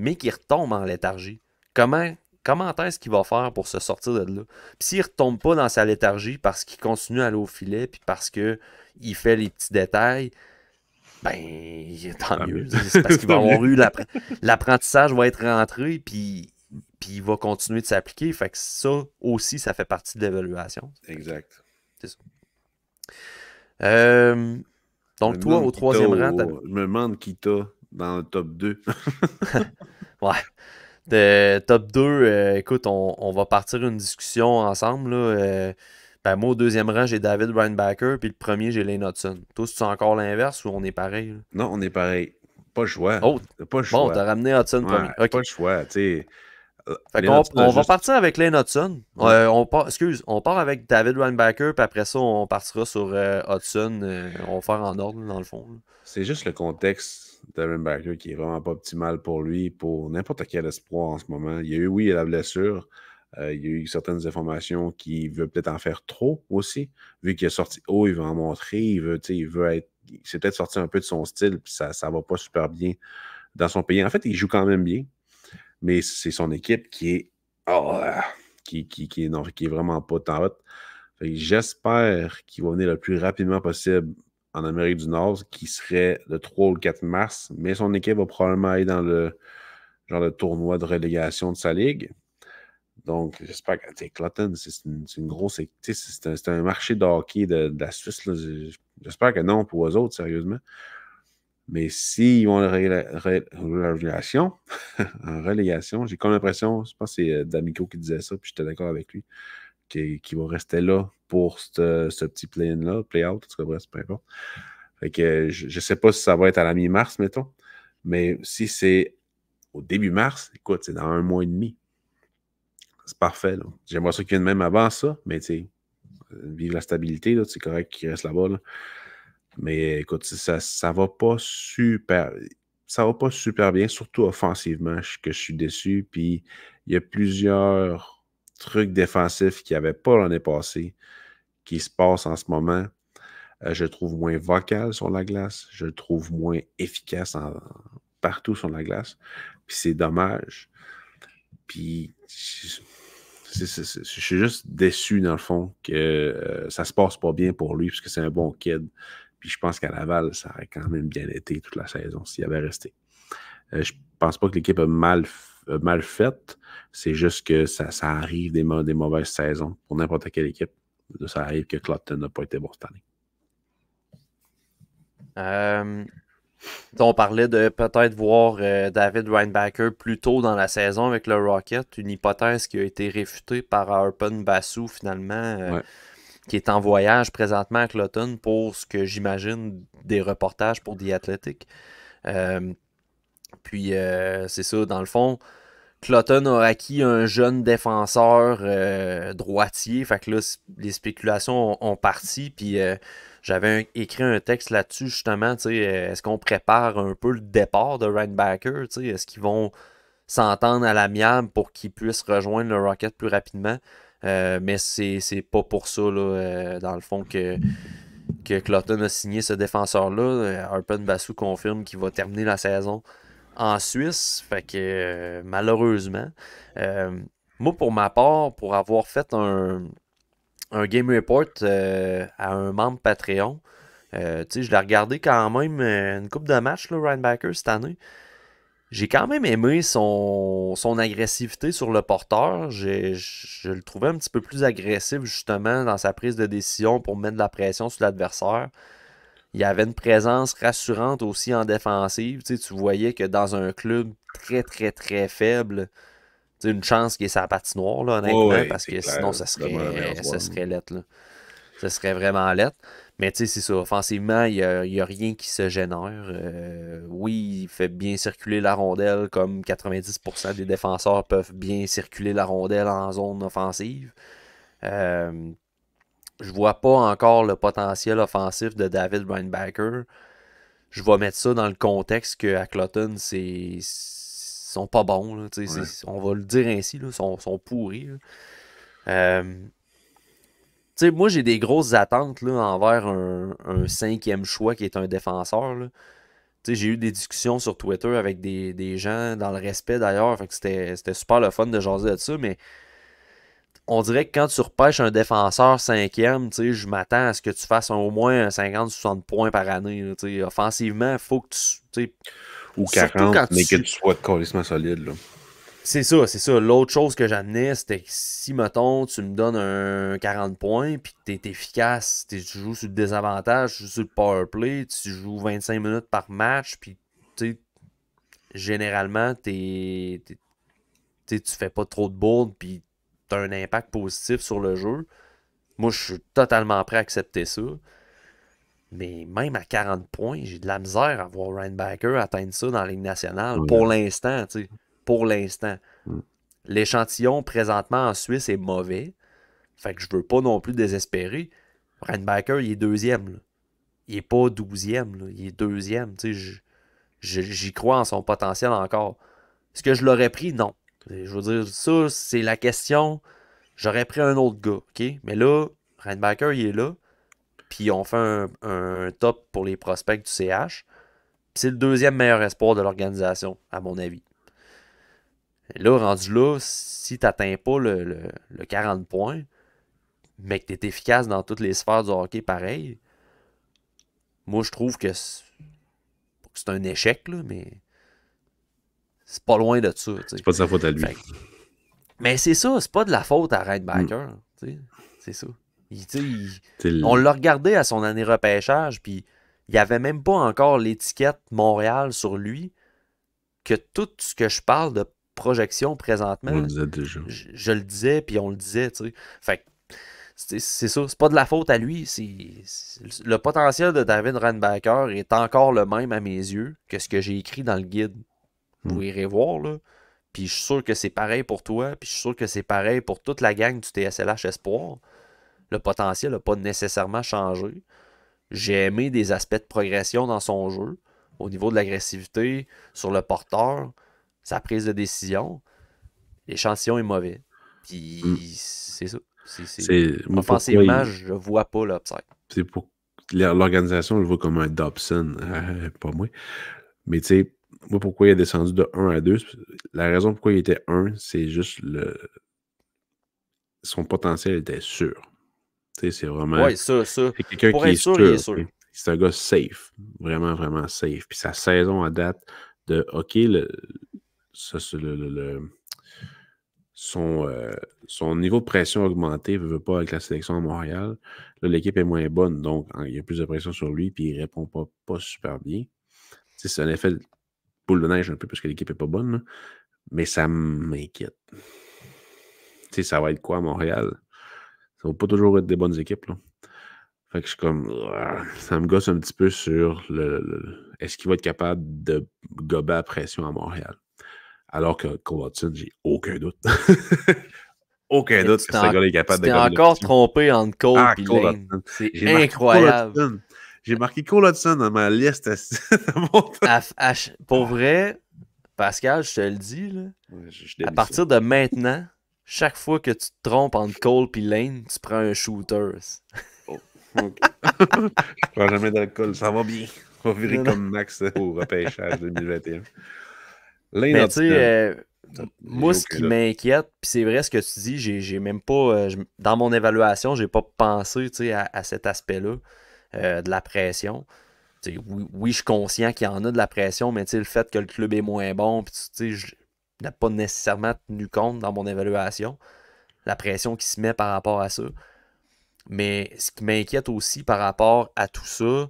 Mais qui retombe en léthargie. Comment comment est-ce qu'il va faire pour se sortir de là? Puis s'il ne retombe pas dans sa léthargie parce qu'il continue à aller au filet, puis parce qu'il fait les petits détails, ben, tant, mieux. parce qu'il va avoir eu l'apprentissage, va être rentré, puis, il va continuer de s'appliquer. Fait que ça aussi, ça fait partie de l'évaluation. Exact. C'est ça. Euh, donc, toi, au troisième rang. Je me demande qui t'a dans le top 2. ouais. De top 2, euh, écoute, on, va partir une discussion ensemble. Euh, ben, moi, au deuxième rang, j'ai David Reinbacker, puis le premier, j'ai Lane Hudson. Toi, c'est encore l'inverse ou on est pareil? Non, on est pareil. Pas le choix. Oh, pas le Bon, t'as ramené Hudson premier. Pas le choix, on, va partir avec Lane Hudson. Euh, on excuse, on part avec David Reinbacker, puis après ça, on partira sur Hudson. on va faire en ordre, dans le fond. C'est juste le contexte Devin Barker qui est vraiment pas optimal pour lui, pour n'importe quel espoir en ce moment. Il y a eu, oui, la blessure. Euh, il y a eu certaines informations qui veut peut-être en faire trop aussi. Vu qu'il est sorti haut, il veut en montrer, il veut, il veut être. C'est peut-être sorti un peu de son style, puis ça ne va pas super bien dans son pays. En fait, il joue quand même bien, mais c'est son équipe qui est. Oh, qui, qui, qui est vraiment pas tant J'espère qu'il va venir le plus rapidement possible en Amérique du Nord qui serait le 3 ou le 4 mars, mais son équipe va probablement aller dans le genre de tournoi de relégation de sa ligue. Donc, j'espère que Clotten, c'est une, grosse. C'est un, marché de hockey de, la Suisse. J'espère que non pour eux autres, sérieusement. Mais s'ils vont en relégation, en relégation, j'ai comme l'impression, je pense que c'est euh, D'Amico qui disait ça, puis j'étais d'accord avec lui qui, va rester là pour ce, petit play-in-là, play-out, tout cas, bref, peu importe. Fait que je ne sais pas si ça va être à la mi-mars, mettons, mais si c'est au début mars, écoute, c'est dans un mois et demi. C'est parfait. J'aimerais ça qu'il vienne même avant ça, mais tu sais, vivre la stabilité, c'est correct qu'il reste là-bas. Mais écoute, ça ne va pas super. Ça va pas super bien, surtout offensivement, que je suis déçu. Puis il y a plusieurs truc défensif qu'il n'y avait pas l'année passée, qui se passe en ce moment. Euh, je le trouve moins vocal sur la glace. Je le trouve moins efficace partout sur la glace. Puis c'est dommage. Puis je suis juste déçu, dans le fond, que euh, ça se passe pas bien pour lui, puisque c'est un bon kid. Puis je pense qu'à Laval, ça aurait quand même bien été toute la saison s'il avait resté. Euh, je pense pas que l'équipe a mal fait euh, mal faite. C'est juste que ça, arrive des, mauvaises saisons pour n'importe quelle équipe. Ça arrive que Clotten n'a pas été bon cette année. Euh, on parlait de peut-être voir euh, David Reinbacker plus tôt dans la saison avec le Rocket, une hypothèse qui a été réfutée par Arpen Bassou finalement, qui est en voyage présentement à Clotten pour ce que j'imagine des reportages pour The Athletic. Puis euh, c'est ça, dans le fond, Cloton a acquis un jeune défenseur euh, droitier. Fait que là, les spéculations ont, parti. Puis euh, j'avais écrit un texte là-dessus, justement. Est-ce qu'on prépare un peu le départ de Ryan Est-ce qu'ils vont s'entendre à l'amiable pour qu'ils puissent rejoindre le Rocket plus rapidement? mais c'est pas pour ça, dans le fond, que que a signé ce défenseur-là. Harpen Bassou confirme qu'il va terminer la saison en Suisse. Fait que euh, malheureusement, euh, moi pour ma part, pour avoir fait un, game report euh, à un membre Patreon, je l'ai regardé quand même une coupe de match, le Ryan cette année. J'ai quand même aimé son, agressivité sur le porteur. je le trouvais un petit peu plus agressif justement dans sa prise de décision pour mettre de la pression sur l'adversaire. Il y avait une présence rassurante aussi en défensive. Tu, tu voyais que dans un club très, très, très faible, c'est une chance qu'il est sa patinoire, là, honnêtement, parce que sinon, ça serait, ça lettre. Là. Ça serait vraiment lettre. Mais tu sais, c'est ça. Offensivement, il n'y a, a, rien qui se génère. Euh, oui, il fait bien circuler la rondelle comme 90% des défenseurs peuvent bien circuler la rondelle en zone offensive. Euh, je vois pas encore le potentiel offensif de David Reinbacker. Je vais mettre ça dans le contexte qu'à à Cloton, c'est sont pas bons. On va le dire ainsi, ils sont, sont, pourris. Euh, moi, j'ai des grosses attentes là, envers un, cinquième choix qui est un défenseur. J'ai eu des discussions sur Twitter avec des, des gens, dans le respect d'ailleurs. C'était super le fun de jaser de ça, mais on dirait que quand tu repêches un défenseur cinquième, je m'attends à ce que tu fasses au moins 50-60 points par année. offensivement, il faut que tu. Ou 40, mais que tu sois de solide. Là. C'est ça, c'est ça. L'autre chose que j'amenais, c'était que si, mettons, tu me donnes un 40 points, puis que tu es efficace, tu joues sur le désavantage, tu joues sur le power play, tu joues 25 minutes par match, puis, tu généralement, t'es, tu fais pas trop de board, puis un impact positif sur le jeu, moi, je suis totalement prêt à accepter ça. Mais même à 40 points, j'ai de la misère à voir Ryan atteindre ça dans la Ligue nationale pour l'instant. Pour l'instant. Mm. L'échantillon présentement en Suisse est mauvais. Fait que je veux pas non plus désespérer. Ryan il est deuxième. Il est pas douzième. Il est deuxième. J'y crois en son potentiel encore. Est-ce que je l'aurais pris? Non. Je veux dire, ça, c'est la question. J'aurais pris un autre gars, OK? Mais là, Baker, il est là. Puis on fait un, top pour les prospects du CH. C'est le deuxième meilleur espoir de l'organisation, à mon avis. là, rendu là, si tu pas le, le, 40 points, mais que tu es efficace dans toutes les sphères du hockey pareil, moi je trouve que c'est un échec, là, mais c'est pas loin de ça. C'est pas de sa faute à lui. Mais c'est ça, c'est pas de la faute à Redbacker. Hmm. C'est ça. On l'a regardé à son année repêchage, puis il n'y avait même pas encore l'étiquette Montréal sur lui, que tout ce que je parle de projection présentement, Je, le disais, puis on le disait, Fait c'est ça, c'est pas de la faute à lui. le potentiel de David Ranbacker est encore le même à mes yeux que ce que j'ai écrit dans le guide. Vous irez hmm. voir, là. Puis je suis sûr que c'est pareil pour toi, puis je suis sûr que c'est pareil pour toute la gang du TSLH Espoir. Le potentiel n'a pas nécessairement changé. J'ai aimé des aspects de progression dans son jeu, au niveau de l'agressivité, sur le porteur, sa prise de décision. L'échantillon est mauvais. Puis hmm. c'est ça. Offensivement, je vois pas l'upside. C'est pour l'organisation le voit comme un Dobson, pas moi. Mais tu sais, moi, pourquoi il est descendu de 1 à 2, la raison pourquoi il était 1, c'est juste le son potentiel était sûr. C'est vraiment. Oui, ça, ça. C'est quelqu'un qui est sûr, C'est un gars safe. Vraiment, vraiment safe. Puis sa saison à date de OK, le, son, euh, son niveau de pression augmenté, ne veut pas avec la sélection à Montréal. Là, l'équipe est moins bonne, donc il y a plus de pression sur lui, puis il répond pas, pas super bien. C'est un effet le de neige un peu parce que l'équipe n'est pas bonne. Mais ça m'inquiète. Tu sais, ça va être quoi à Montréal? Ça va pas toujours être des bonnes équipes. Fait que je suis comme. Ça me gosse un petit peu sur le. Est-ce qu'il va être capable de gober la pression à Montréal? Alors que j'ai aucun doute. aucun doute que ce gars est capable de encore trompé entre C'est incroyable. J'ai marqué Cole Hudson dans ma liste. pour vrai, Pascal, je te le dis, là, à partir de maintenant, chaque fois que tu te trompes entre Cole et Lane, tu prends un shooter. oh, okay. je prends jamais d'alcool, ça va bien. On va virer comme Max euh, au repêchage 2021. Lane Mais tu euh, moi, ce qui m'inquiète, puis c'est vrai ce que tu dis, j'ai même pas, euh, dans mon évaluation, j'ai pas pensé à cet aspect-là. Euh, de la pression. oui, je suis conscient qu'il y en a de la pression, mais le fait que le club est moins bon, je n'ai pas nécessairement tenu compte dans mon évaluation, la pression qui se met par rapport à ça. Mais ce qui m'inquiète aussi par rapport à tout ça,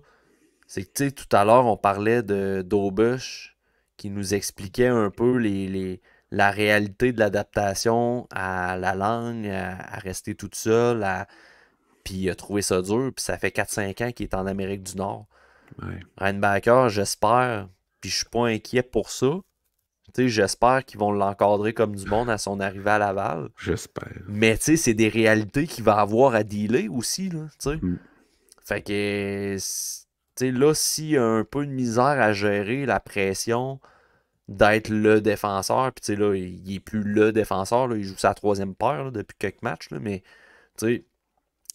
c'est que tout à l'heure, on parlait de d'Aubush qui nous expliquait un peu les, la réalité de l'adaptation à la langue, à, rester toute seule, à, puis il a trouvé ça dur, puis ça fait 4-5 ans qu'il est en Amérique du Nord. Ouais. j'espère, puis je suis pas inquiet pour ça. J'espère qu'ils vont l'encadrer comme du monde à son arrivée à Laval. J'espère. Mais c'est des réalités qu'il va avoir à dealer aussi. Là, mm. Fait que là, s'il y a un peu de misère à gérer la pression d'être le défenseur, puis là, il n'est plus le défenseur, il joue sa troisième paire depuis quelques matchs, mais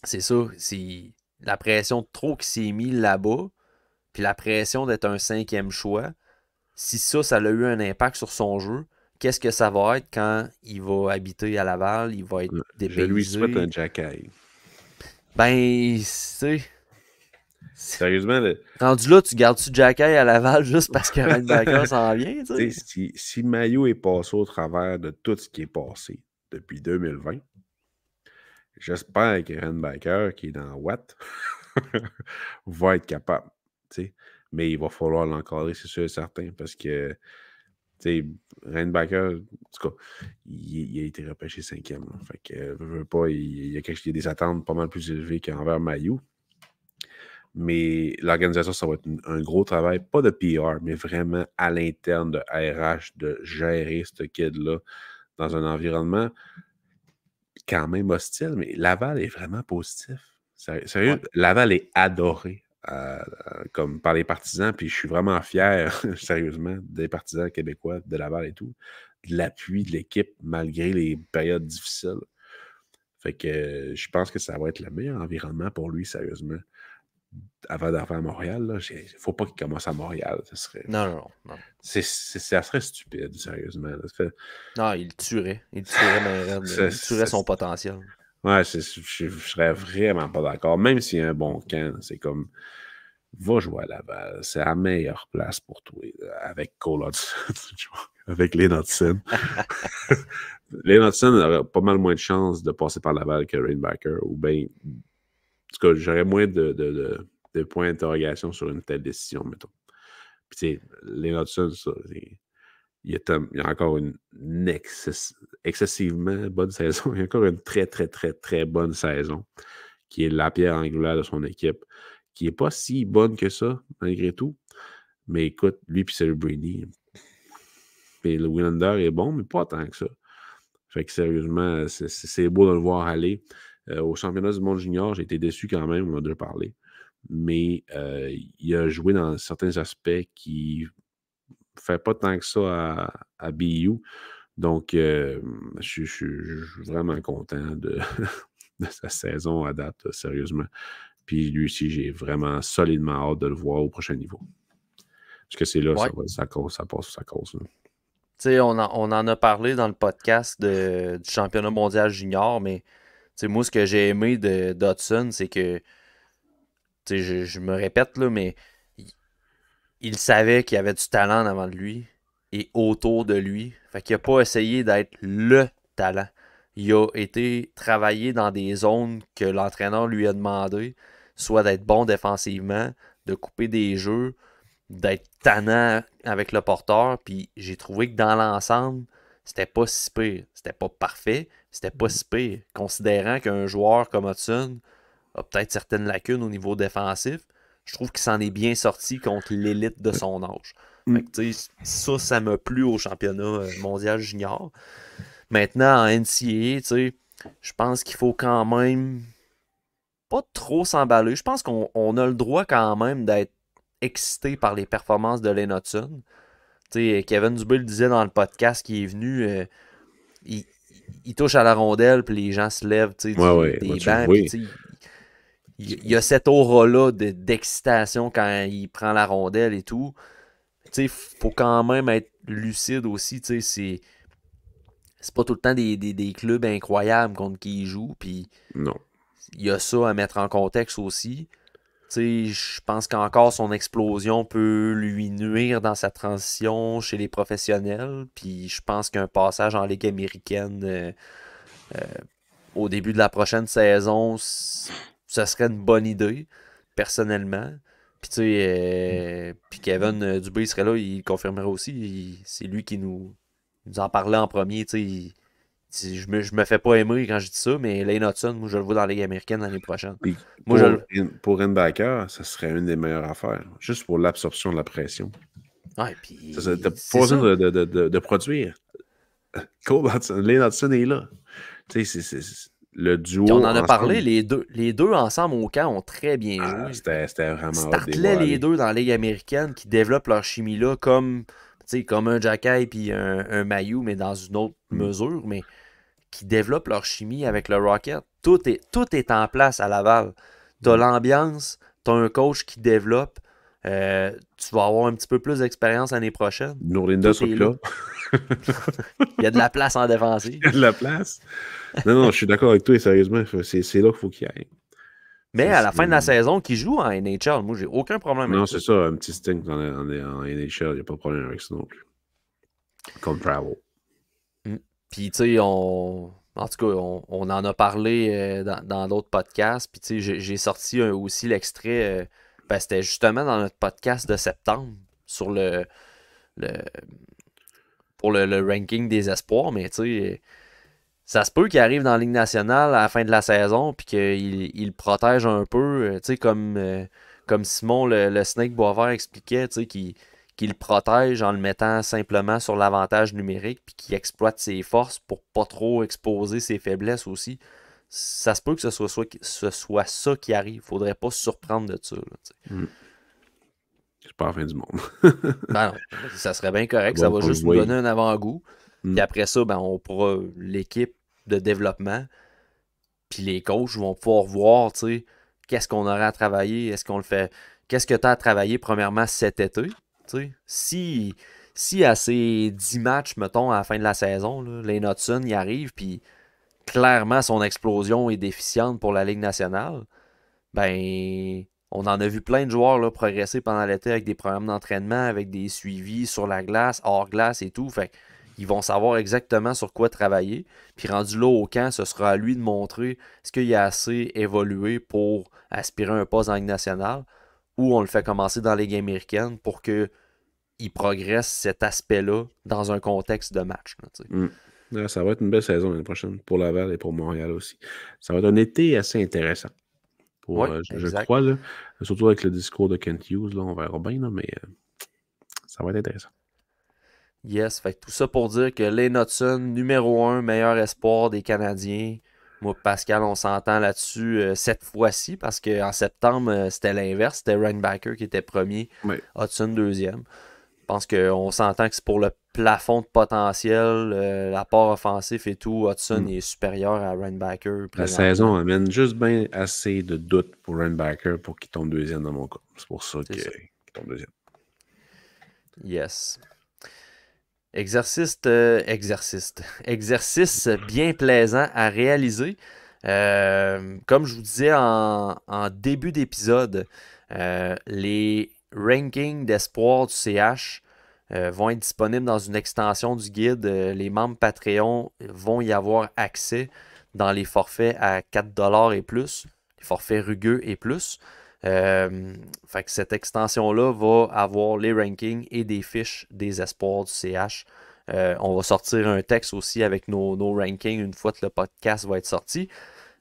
c'est ça, c'est la pression de trop qui s'est mise là-bas, puis la pression d'être un cinquième choix. Si ça, ça a eu un impact sur son jeu, qu'est-ce que ça va être quand il va habiter à Laval, il va être dépaysé. Je lui souhaite un Ben, c'est... Sérieusement, rendu là, tu gardes-tu Jacky à Laval juste parce que Renbacker s'en vient? tu sais? si, si Mayo est passé au travers de tout ce qui est passé depuis 2020, J'espère que Renbacker, qui est dans Watt, va être capable. Mais il va falloir l'encadrer, c'est sûr et certain, parce que Renbacker, en tout cas, il, a été repêché cinquième. Fait veut, pas, il, y a, des attentes pas mal plus élevées qu'envers Mayou. Mais l'organisation, ça va être un, un, gros travail, pas de PR, mais vraiment à l'interne de RH, de gérer ce kid-là dans un environnement quand même hostile, mais Laval est vraiment positif. Sérieux, Laval est adoré euh, euh, comme par les partisans, puis je suis vraiment fier, sérieusement, des partisans québécois de Laval et tout, de l'appui de l'équipe malgré les périodes difficiles. Fait que je pense que ça va être le meilleur environnement pour lui, sérieusement avant d'arriver à Montréal. Il ne faut pas qu'il commence à Montréal. Ça serait... Non, non, non. ça serait stupide, sérieusement. Non, il tuerait. Il tuerait, tuerait son potentiel. Ouais, je, ne serais vraiment pas d'accord. Même s'il y a un bon camp, c'est comme va jouer à Laval. C'est la meilleure place pour toi. Avec Cole Hudson, avec Lane Hudson. aurait pas mal moins de chances de passer par Laval que Rainbacker. Ou bien tout cas, j'aurais moins de, points d'interrogation sur une telle décision, mettons. Puis, les Hudson, ça, il y, a, encore une, excessivement bonne saison. Il y a encore une très, très, très, très bonne saison qui est la pierre angulaire de son équipe, qui n'est pas si bonne que ça, malgré tout. Mais écoute, lui puis Brady. Et le Willander est bon, mais pas tant que ça. Fait que sérieusement, c'est beau de le voir aller. Euh, au championnat du monde junior, j'ai été déçu quand même, on en a déjà Mais euh, il a joué dans certains aspects qui ne fait pas tant que ça à, à BU. Donc, euh, je, suis vraiment content de, sa saison à date, sérieusement. Puis lui aussi, j'ai vraiment solidement hâte de le voir au prochain niveau. Parce que c'est là, ça, passe cause, ça passe, sa cause. On, on en a parlé dans le podcast de, du championnat mondial junior, mais moi, ce que j'ai aimé de Dodson, c'est que, je, me répète, là, mais il, savait qu'il y avait du talent avant de lui et autour de lui. Fait qu'il n'a pas essayé d'être le talent. Il a été travaillé dans des zones que l'entraîneur lui a demandé, soit d'être bon défensivement, de couper des jeux, d'être tannant avec le porteur. Puis j'ai trouvé que dans l'ensemble, c'était pas si pire. C'était pas parfait, c'était pas si pire, considérant qu'un joueur comme Hudson a peut-être certaines lacunes au niveau défensif. Je trouve qu'il s'en est bien sorti contre l'élite de son âge. Mm. ça, ça m'a plu au championnat euh, mondial junior. Maintenant, en NCAA, je pense qu'il faut quand même pas trop s'emballer. Je pense qu'on a le droit quand même d'être excité par les performances de Len Hudson. Kevin Dubé le disait dans le podcast qui est venu, euh, il touche à la rondelle, puis les gens se lèvent tu des bancs. il, y a cette aura-là d'excitation quand il prend la rondelle et tout. Tu sais, faut quand même être lucide aussi. Tu sais, c'est c'est pas tout le temps des, clubs incroyables contre qui ils jouent. Puis non. Il y a ça à mettre en contexte aussi je pense qu'encore son explosion peut lui nuire dans sa transition chez les professionnels. Puis je pense qu'un passage en Ligue américaine euh, euh, au début de la prochaine saison, ce serait une bonne idée, personnellement. Puis euh, puis Kevin Dubé serait là, il confirmerait aussi. C'est lui qui nous, nous en parlait en premier je me, je me fais pas aimer quand je dis ça, mais Lane Hudson, moi, je le vois dans la Ligue américaine l'année prochaine. moi, pour, je... pour Renbacker, ça serait une des meilleures affaires, juste pour l'absorption de la pression. Ouais, puis. Ça, pas besoin de, de, de, de, produire. Cole Hudson, Lane Hudson est là. Tu sais, c'est le duo. on en a parlé, les deux, les deux ensemble au camp ont très bien ah, joué. C'était vraiment Startlaient les deux dans la Ligue américaine qui développent leur chimie là comme sais, comme un Jacky puis un, un Mayu, mais dans une autre mm. mesure, mais qui développent leur chimie avec le Rocket. Tout est, tout est en place à Laval. Tu mm. l'ambiance, tu as un coach qui développe. Euh, tu vas avoir un petit peu plus d'expérience l'année prochaine. sur là. il y a de la place en défense Il y a de la place. Non, non, je suis d'accord avec toi, et sérieusement, c'est là qu'il faut qu'il y aille. Mais à la fin de la saison, qui joue en NHL, moi, j'ai aucun problème non, avec ça. Non, c'est ça, un petit stink en, NHL, il n'y a pas de problème avec ça non plus. Comme Travel. Mm. Puis, tu sais, on. En tout cas, on, en a parlé euh, dans d'autres podcasts. Puis, tu sais, j'ai sorti aussi l'extrait. ben, C'était justement dans notre podcast de septembre sur le. le pour le, le ranking des espoirs. Mais, tu sais ça se peut qu'il arrive dans la Ligue nationale à la fin de la saison puis qu'il il protège un peu, euh, tu sais, comme, euh, comme Simon le, Snake Boisvert expliquait, tu qu'il le protège en le mettant simplement sur l'avantage numérique puis qu'il exploite ses forces pour pas trop exposer ses faiblesses aussi. Ça se peut que ce soit, ce soit ça qui arrive. Faudrait pas se surprendre de ça. Hmm. pas en fin du monde. Ben ça serait bien correct. Ah ça va juste nous donner un avant-goût. Hmm. après ça, ben, on pourra, l'équipe de développement. Puis les coachs vont pouvoir voir, qu'est-ce qu'on aura à travailler, est-ce qu'on le fait, qu'est-ce que tu as à travailler premièrement cet été, Si, si à ces 10 matchs, mettons, à la fin de la saison, les Notson y arrivent, puis clairement son explosion est déficiente pour la Ligue nationale, ben, on en a vu plein de joueurs progresser pendant l'été avec des programmes d'entraînement, avec des suivis sur la glace, hors glace et tout. Fait ils vont savoir exactement sur quoi travailler. Puis rendu là au camp, ce sera à lui de montrer est-ce qu'il a assez évolué pour aspirer un poste en Ligue nationale ou on le fait commencer dans les games américaines pour qu'il progresse cet aspect-là dans un contexte de match. Mm. ça va être une belle saison l'année prochaine pour Laval et pour Montréal aussi. Ça va être un été assez intéressant. Pour, euh, je, crois, surtout avec le discours de Kent Hughes, là, on verra bien, mais euh, ça va être intéressant. Yes, tout ça pour dire que Lane Hudson, numéro un, meilleur espoir des Canadiens. Moi, Pascal, on s'entend là-dessus euh, cette fois-ci parce qu'en septembre, euh, c'était l'inverse. C'était Baker qui était premier, Hudson deuxième. Je pense qu'on s'entend que c'est pour le plafond de potentiel, euh, l'apport offensif et tout. Hudson mm. est supérieur à Baker. La saison amène juste bien assez de doutes pour Baker pour qu'il tombe deuxième dans mon cas. C'est pour ça qu'il tombe deuxième. Yes. Exercice, exercice, euh, exercice bien plaisant à réaliser. Euh, comme je vous disais en, début d'épisode, euh, les rankings d'espoir du CH vont être disponibles dans une extension du guide. les membres Patreon vont y avoir accès dans les forfaits à 4$ et plus, les forfaits rugueux et plus. Euh, fait que cette extension-là va avoir les rankings et des fiches des espoirs du CH. Euh, on va sortir un texte aussi avec nos, rankings une fois que le podcast va être sorti.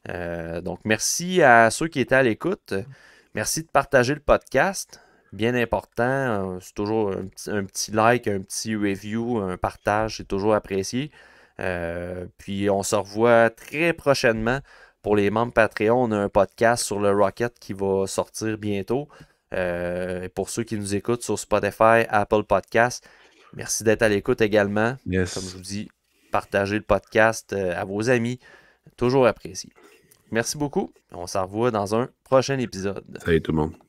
Euh, donc, merci à ceux qui étaient à l'écoute. Merci de partager le podcast. Bien important, c'est toujours un petit, like, un petit review, un partage, c'est toujours apprécié. puis on se revoit très prochainement pour les membres Patreon, on a un podcast sur le Rocket qui va sortir bientôt. Euh, pour ceux qui nous écoutent sur Spotify, Apple Podcast, merci d'être à l'écoute également. Comme je vous dis, partagez le podcast euh, à vos amis. Toujours apprécié. Merci beaucoup. On se revoit dans un prochain épisode. Salut tout le monde.